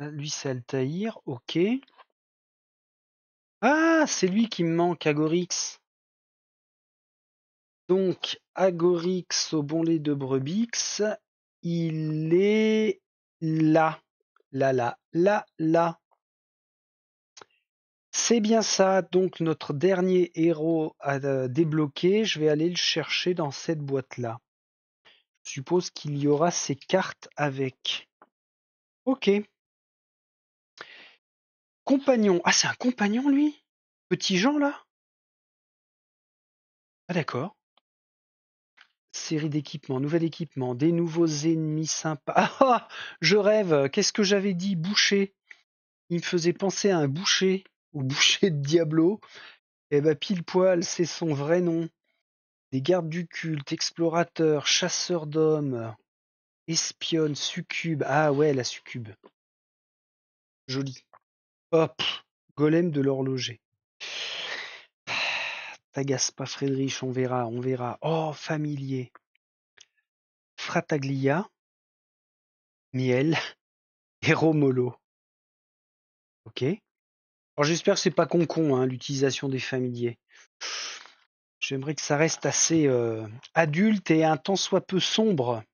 Ah, lui, c'est Altaïr. Ok. Ah, c'est lui qui me manque, Agorix. Donc, Agorix au bon lait de Brebix, il est la, la, la, la, la. C'est bien ça, donc notre dernier héros à euh, débloquer, je vais aller le chercher dans cette boîte-là. Je suppose qu'il y aura ces cartes avec. Ok. Compagnon. Ah, c'est un compagnon, lui Petit Jean, là Ah, d'accord. Série d'équipements, nouvel équipement, des nouveaux ennemis sympas. Ah, ah Je rêve Qu'est-ce que j'avais dit Boucher Il me faisait penser à un boucher, au boucher de Diablo. Eh bah, pile poil, c'est son vrai nom. Des gardes du culte, explorateurs, chasseurs d'hommes, espionnes, succube. Ah ouais, la succube. Joli. Hop, golem de l'horloger. T'agace pas Friedrich, on verra, on verra. Oh, familier. Frataglia, Miel et Romolo. Ok. Alors j'espère que c'est pas con con hein, l'utilisation des familiers. J'aimerais que ça reste assez euh, adulte et un temps soit peu sombre.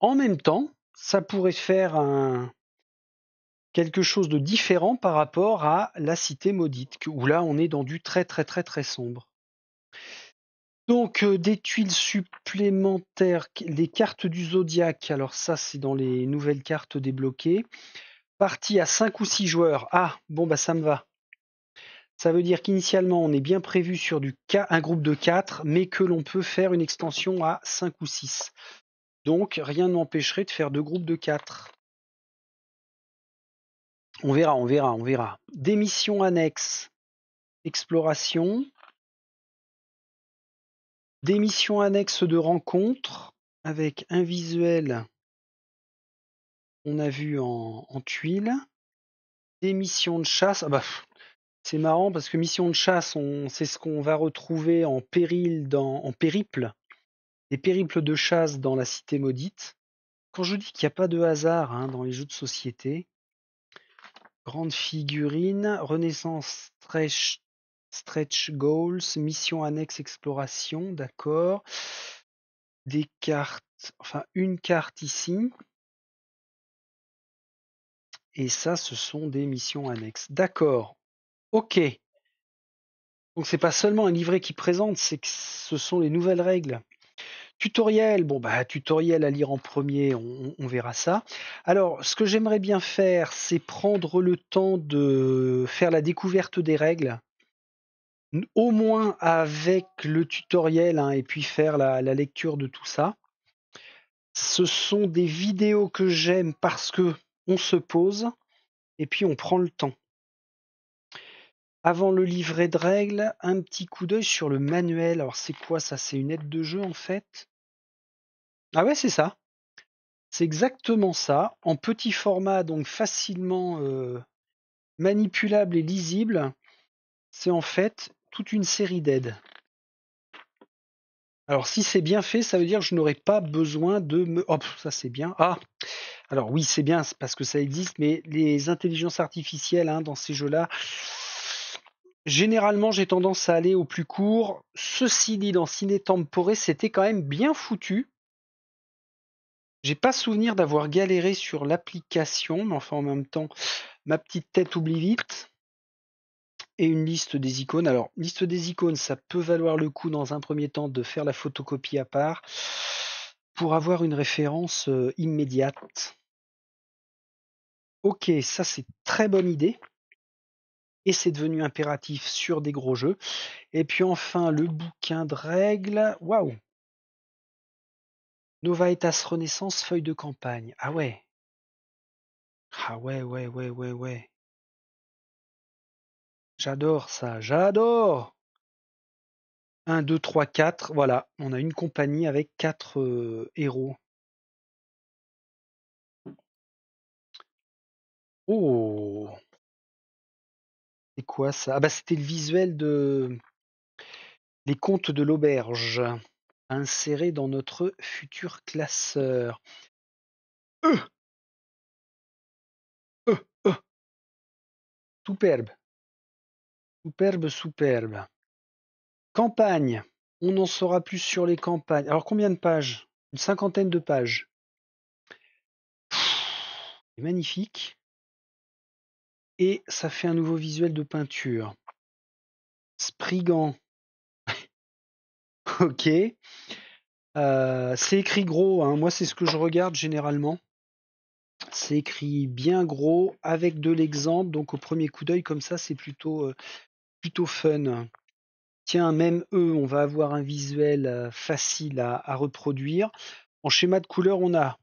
En même temps, ça pourrait faire un, quelque chose de différent par rapport à la cité maudite, où là on est dans du très très très très sombre. Donc euh, des tuiles supplémentaires, les cartes du zodiaque, alors ça c'est dans les nouvelles cartes débloquées. Partie à 5 ou 6 joueurs. Ah bon bah ça me va. Ça veut dire qu'initialement on est bien prévu sur du un groupe de 4, mais que l'on peut faire une extension à 5 ou 6. Donc rien n'empêcherait de faire deux groupes de 4. On verra, on verra, on verra. Des missions annexes, exploration. Des missions annexes de rencontre avec un visuel on a vu en, en tuile. Des missions de chasse. Ah bah, c'est marrant parce que mission de chasse, c'est ce qu'on va retrouver en péril dans, en périple. Des périples de chasse dans la cité maudite. Quand je dis qu'il n'y a pas de hasard hein, dans les jeux de société, Grande figurine, Renaissance stretch, stretch goals, mission annexe exploration, d'accord. Des cartes, enfin une carte ici. Et ça, ce sont des missions annexes. D'accord. Ok. Donc c'est pas seulement un livret qui présente, c'est que ce sont les nouvelles règles. Tutoriel, bon bah tutoriel à lire en premier, on, verra ça. Alors, ce que j'aimerais bien faire, c'est prendre le temps de faire la découverte des règles, au moins avec le tutoriel, hein, et puis faire la, la lecture de tout ça. Ce sont des vidéos que j'aime parce que on se pose et puis on prend le temps. Avant le livret de règles, un petit coup d'œil sur le manuel. Alors c'est quoi ça C'est une aide de jeu en fait Ah ouais, c'est ça. C'est exactement ça, en petit format, donc facilement euh, manipulable et lisible. C'est en fait toute une série d'aides. Alors si c'est bien fait, ça veut dire que je n'aurai pas besoin de me... Hop, oh, ça c'est bien. Ah Alors oui, c'est bien parce que ça existe, mais les intelligences artificielles hein, dans ces jeux-là, Généralement, j'ai tendance à aller au plus court. Ceci dit, dans Ciné Tempore, c'était quand même bien foutu. J'ai pas souvenir d'avoir galéré sur l'application, mais enfin en même temps, ma petite tête oublie vite. Et une liste des icônes. Alors, liste des icônes, ça peut valoir le coup dans un premier temps de faire la photocopie à part pour avoir une référence euh, immédiate. Ok, ça c'est très bonne idée et c'est devenu impératif sur des gros jeux. Et puis enfin, le bouquin de règles. Waouh Nova Etas Renaissance, feuille de campagne. Ah ouais Ah ouais, ouais, ouais, ouais, ouais. J'adore ça, j'adore 1, 2, 3, 4, voilà, on a une compagnie avec 4 euh, héros. Oh c'est quoi ça? Ah bah, c'était le visuel de Les Contes de l'Auberge, insérés dans notre futur classeur. E! E, e! Superbe, superbe, superbe. Campagne. On en saura plus sur les campagnes. Alors combien de pages? Une cinquantaine de pages. magnifique et ça fait un nouveau visuel de peinture. sprigant ok. Euh, c'est écrit gros, hein. moi c'est ce que je regarde généralement. C'est écrit bien gros avec de l'exemple, donc au premier coup d'œil comme ça c'est plutôt, euh, plutôt fun. Tiens, même eux, on va avoir un visuel euh, facile à, à reproduire. En schéma de couleur, on a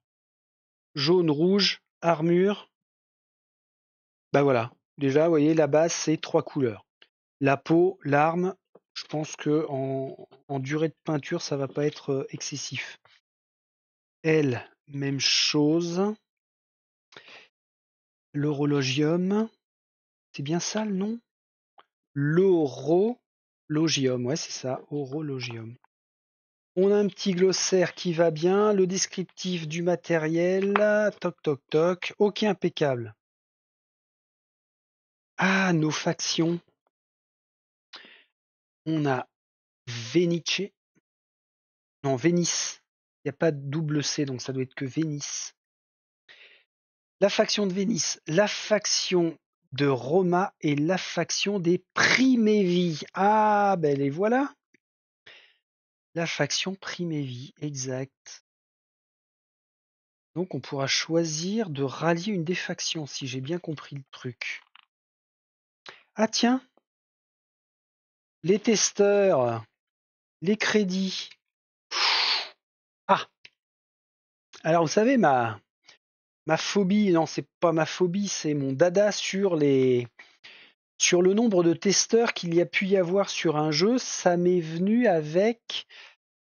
jaune, rouge, armure, bah voilà, déjà, vous voyez, la base, c'est trois couleurs. La peau, l'arme, je pense que en, durée de peinture, ça va pas être euh, excessif. Elle, même chose. L'horologium. c'est bien ça le nom L'orologium, ouais, c'est ça, orologium. On a un petit glossaire qui va bien, le descriptif du matériel, toc toc toc, ok impeccable. Ah, nos factions. On a Venice. Non, Vénice. Il n'y a pas de double C, donc ça doit être que Vénice. La faction de Vénice, la faction de Roma et la faction des Primévi. Ah, ben les voilà. La faction Primévi, exact. Donc on pourra choisir de rallier une des factions, si j'ai bien compris le truc. Ah tiens, les testeurs, les crédits. Ah. Alors vous savez ma ma phobie, non c'est pas ma phobie, c'est mon dada sur les sur le nombre de testeurs qu'il y a pu y avoir sur un jeu, ça m'est venu avec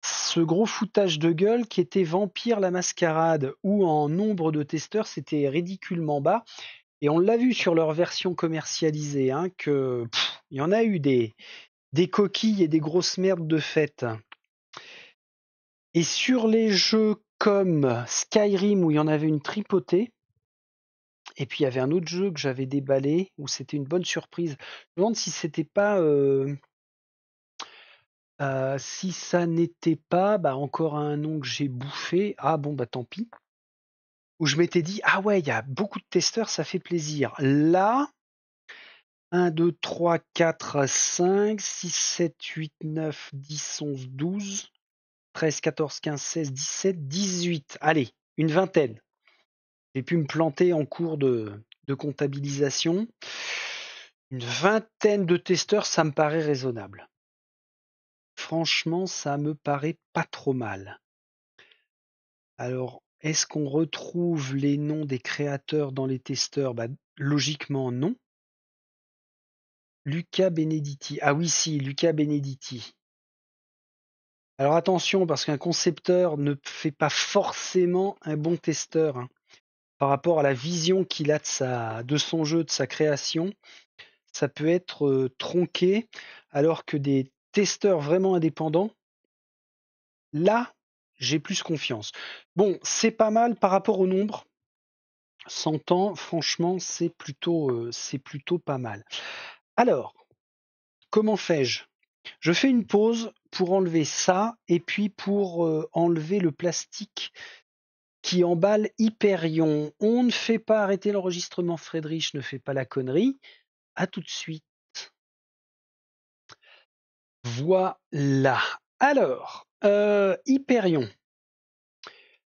ce gros foutage de gueule qui était Vampire la Mascarade, où en nombre de testeurs c'était ridiculement bas. Et on l'a vu sur leur version commercialisée, hein, que il y en a eu des, des coquilles et des grosses merdes de fête. Et sur les jeux comme Skyrim où il y en avait une tripotée, et puis il y avait un autre jeu que j'avais déballé où c'était une bonne surprise. Je me demande si c'était pas euh, euh, si ça n'était pas bah, encore un nom que j'ai bouffé. Ah bon bah tant pis où je m'étais dit, ah ouais, il y a beaucoup de testeurs, ça fait plaisir. Là, 1, 2, 3, 4, 5, 6, 7, 8, 9, 10, 11, 12, 13, 14, 15, 16, 17, 18. Allez, une vingtaine. J'ai pu me planter en cours de, de comptabilisation. Une vingtaine de testeurs, ça me paraît raisonnable. Franchement, ça me paraît pas trop mal. Alors, est-ce qu'on retrouve les noms des créateurs dans les testeurs? Bah, logiquement, non. Luca Benedetti. Ah oui, si, Luca Benedetti. Alors attention, parce qu'un concepteur ne fait pas forcément un bon testeur hein. par rapport à la vision qu'il a de, son jeu, de sa création. Ça peut être euh, tronqué, alors que des testeurs vraiment indépendants, là, j'ai plus confiance. Bon, c'est pas mal par rapport au nombre. 100 ans, franchement, c'est plutôt, euh, plutôt pas mal. Alors, comment fais-je Je fais une pause pour enlever ça et puis pour euh, enlever le plastique qui emballe Hyperion. On ne fait pas arrêter l'enregistrement, Friedrich ne fais pas la connerie. À tout de suite. Voilà. Alors, euh, Hyperion.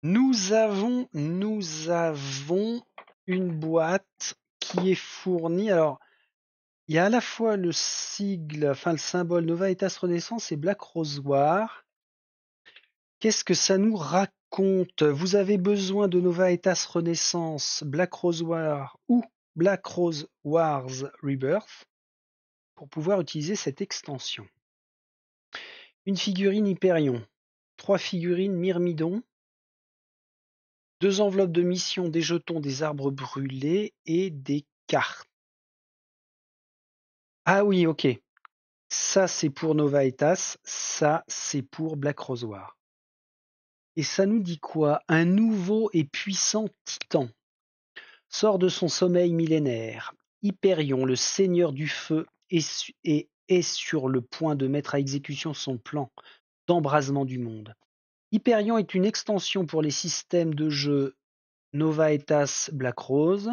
Nous avons, nous avons une boîte qui est fournie. Alors, il y a à la fois le sigle, enfin le symbole Nova Etas Renaissance et Black Rose War. Qu'est-ce que ça nous raconte Vous avez besoin de Nova Etas Renaissance, Black Rose War ou Black Rose Wars Rebirth pour pouvoir utiliser cette extension. Une figurine Hyperion, trois figurines Myrmidon, deux enveloppes de mission, des jetons, des arbres brûlés et des cartes. Ah oui, ok. Ça, c'est pour Nova Ça, c'est pour Black Rosoir. Et ça nous dit quoi Un nouveau et puissant titan sort de son sommeil millénaire. Hyperion, le seigneur du feu, est, est sur le point de mettre à exécution son plan d'embrasement du monde. Hyperion est une extension pour les systèmes de jeu Nova Etas Black Rose.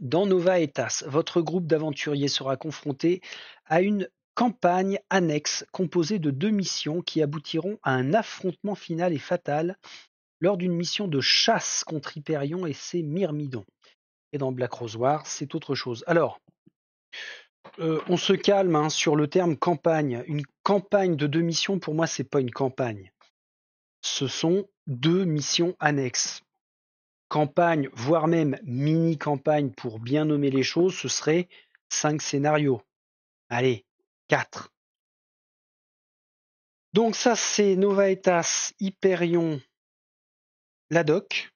Dans Nova Etas, votre groupe d'aventuriers sera confronté à une campagne annexe composée de deux missions qui aboutiront à un affrontement final et fatal lors d'une mission de chasse contre Hyperion et ses Myrmidons. Et dans Black Rose War, c'est autre chose. Alors, euh, on se calme hein, sur le terme campagne. Une campagne de deux missions, pour moi, n'est pas une campagne ce sont deux missions annexes. Campagne, voire même mini-campagne pour bien nommer les choses, ce serait cinq scénarios. Allez, quatre. Donc ça c'est Novaetas, Hyperion, la doc.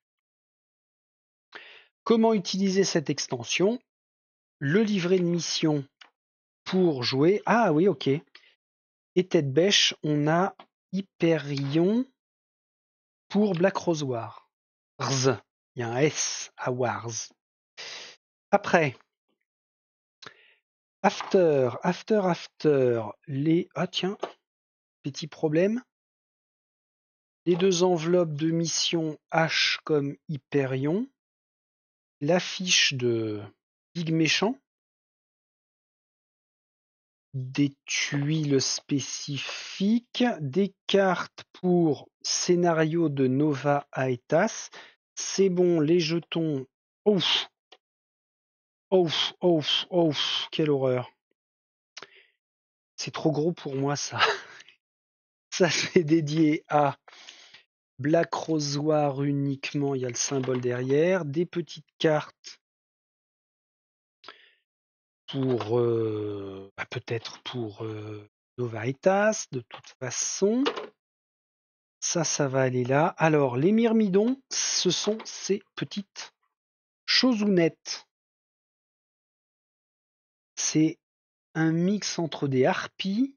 Comment utiliser cette extension Le livret de mission pour jouer. Ah oui, ok. Et tête bêche, on a Hyperion pour Black Rose War. Il y a un S à Wars. Après, After, After, After, les. Ah tiens, petit problème. Les deux enveloppes de mission H comme Hyperion. L'affiche de Big Méchant des tuiles spécifiques, des cartes pour scénario de Nova Aetas. C'est bon, les jetons. Ouf Ouf, ouf, ouf, quelle horreur. C'est trop gros pour moi ça. Ça c'est dédié à Black Rosoir uniquement, il y a le symbole derrière, des petites cartes pour bah, peut-être pour Novaitas, de toute façon. Ça, ça va aller là. Alors, les myrmidons, ce sont ces petites chosounettes. C'est un mix entre des harpies.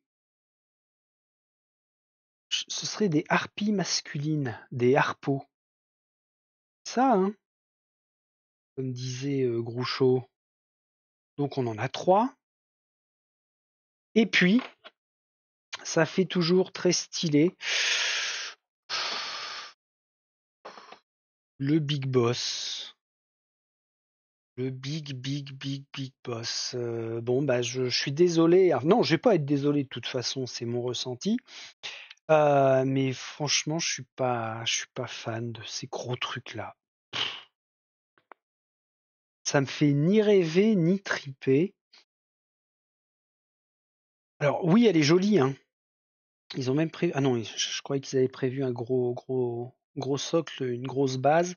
Ce serait des harpies masculines, des harpeaux. Ça, hein Comme disait Groucho. Donc on en a trois. Et puis, ça fait toujours très stylé. Le Big Boss. Le Big, Big, Big, Big Boss. Euh, bon, bah, je, suis désolé. non, je vais pas être désolé de toute façon, c'est mon ressenti. Euh, mais franchement, je suis pas, je suis pas fan de ces gros trucs là ça me fait ni rêver ni triper. Alors oui, elle est jolie. Hein. Ils ont même prévu. Ah non, je, croyais qu'ils avaient prévu un gros, gros, gros socle, une grosse base.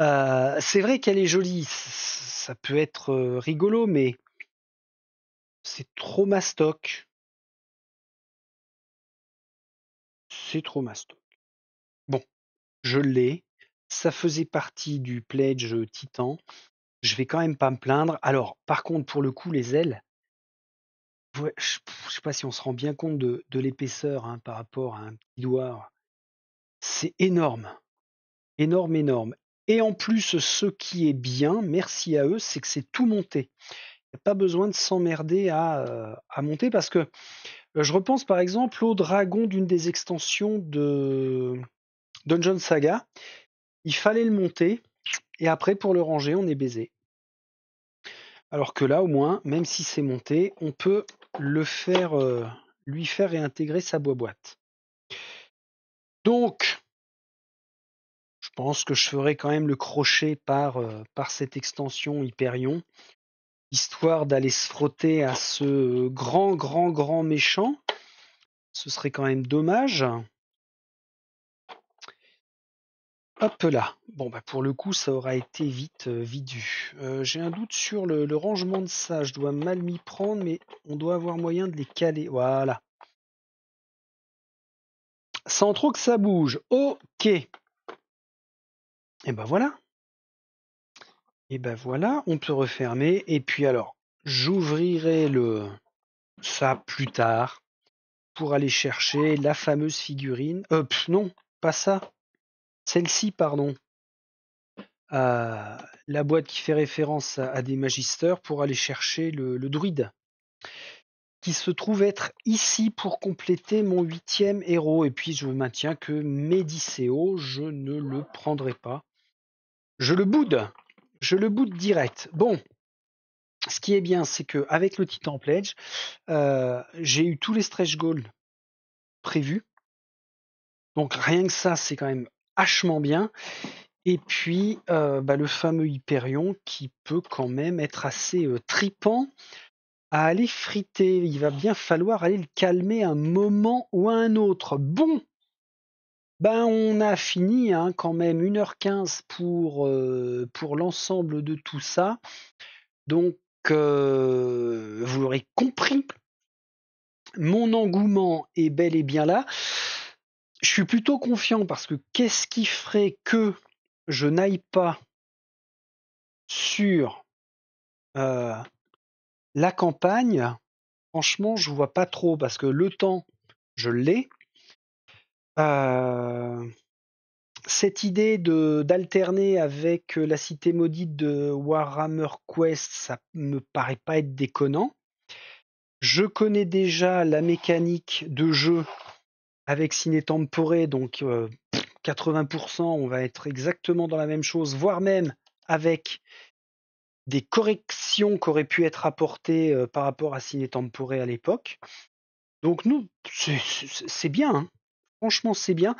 Euh, c'est vrai qu'elle est jolie. Ça peut être euh, rigolo, mais c'est trop mastoc. C'est trop mastoc. Bon, je l'ai. Ça faisait partie du pledge Titan je vais quand même pas me plaindre. Alors, par contre, pour le coup, les ailes, je ne sais pas si on se rend bien compte de, l'épaisseur hein, par rapport à un petit doigt. C'est énorme. Énorme, énorme. Et en plus, ce qui est bien, merci à eux, c'est que c'est tout monté. Il n'y a pas besoin de s'emmerder à, euh, à, monter parce que euh, je repense par exemple au dragon d'une des extensions de Dungeon Saga. Il fallait le monter et après pour le ranger, on est baisé. Alors que là, au moins, même si c'est monté, on peut le faire, euh, lui faire réintégrer sa boîte. Donc, je pense que je ferai quand même le crochet par, euh, par cette extension Hyperion, histoire d'aller se frotter à ce grand, grand, grand méchant. Ce serait quand même dommage. Hop là. Bon, bah pour le coup, ça aura été vite, euh, vidu. Euh, j'ai un doute sur le, rangement de ça. Je dois mal m'y prendre, mais on doit avoir moyen de les caler. Voilà. Sans trop que ça bouge. Ok. Et eh ben voilà. Et eh ben voilà, on peut refermer. Et puis alors, j'ouvrirai le ça plus tard pour aller chercher la fameuse figurine. Hop euh, non, pas ça celle-ci, pardon, la boîte qui fait référence à, des magisters pour aller chercher le, druide, qui se trouve être ici pour compléter mon huitième héros. Et puis je maintiens que Médicéo, je ne le prendrai pas. Je le boude, je le boude direct. Bon, ce qui est bien, c'est que avec le Titan Pledge, euh, j'ai eu tous les stretch goals prévus. Donc rien que ça, c'est quand même bien. Et puis euh, bah, le fameux Hyperion qui peut quand même être assez euh, tripant à aller friter. Il va bien falloir aller le calmer un moment ou un autre. Bon, ben on a fini hein, quand même 1h15 pour, euh, pour l'ensemble de tout ça. Donc vous l'aurez compris, mon engouement est bel et bien là je suis plutôt confiant parce que qu'est-ce qui ferait que je n'aille pas sur euh, la campagne Franchement, je vois pas trop parce que le temps, je l'ai. Euh, cette idée de d'alterner avec euh, la cité maudite de Warhammer Quest, ça me paraît pas être déconnant. Je connais déjà la mécanique de jeu avec Ciné Temporé, donc 80%, euh, on va être exactement dans la même chose, voire même avec des corrections qui auraient pu être apportées euh, par rapport à Ciné Temporé à l'époque. Donc nous, c'est bien, hein. franchement c'est bien.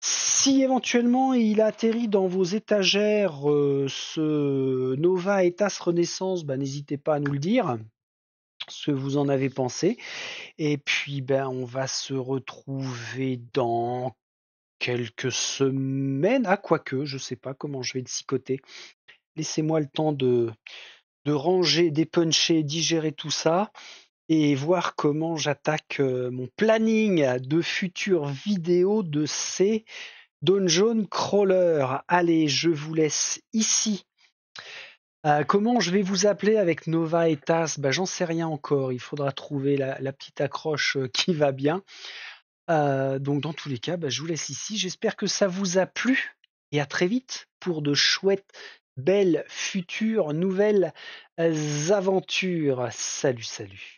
Si éventuellement il atterrit dans vos étagères, euh, ce Nova Etas Renaissance, ben, n'hésitez pas à nous le dire ce que vous en avez pensé. Et puis, ben, on va se retrouver dans quelques semaines. Ah, quoique, je sais pas comment je vais le cicoter. Laissez-moi le temps de, de ranger, dépuncher, digérer tout ça et voir comment j'attaque euh, mon planning de futures vidéos de ces Donjon Crawler. Allez, je vous laisse ici euh, comment je vais vous appeler avec Nova et TAS bah, ben, J'en sais rien encore. Il faudra trouver la, petite accroche euh, qui va bien. Euh, donc dans tous les cas, ben, je vous laisse ici. J'espère que ça vous a plu et à très vite pour de chouettes, belles, futures, nouvelles aventures. Salut, salut.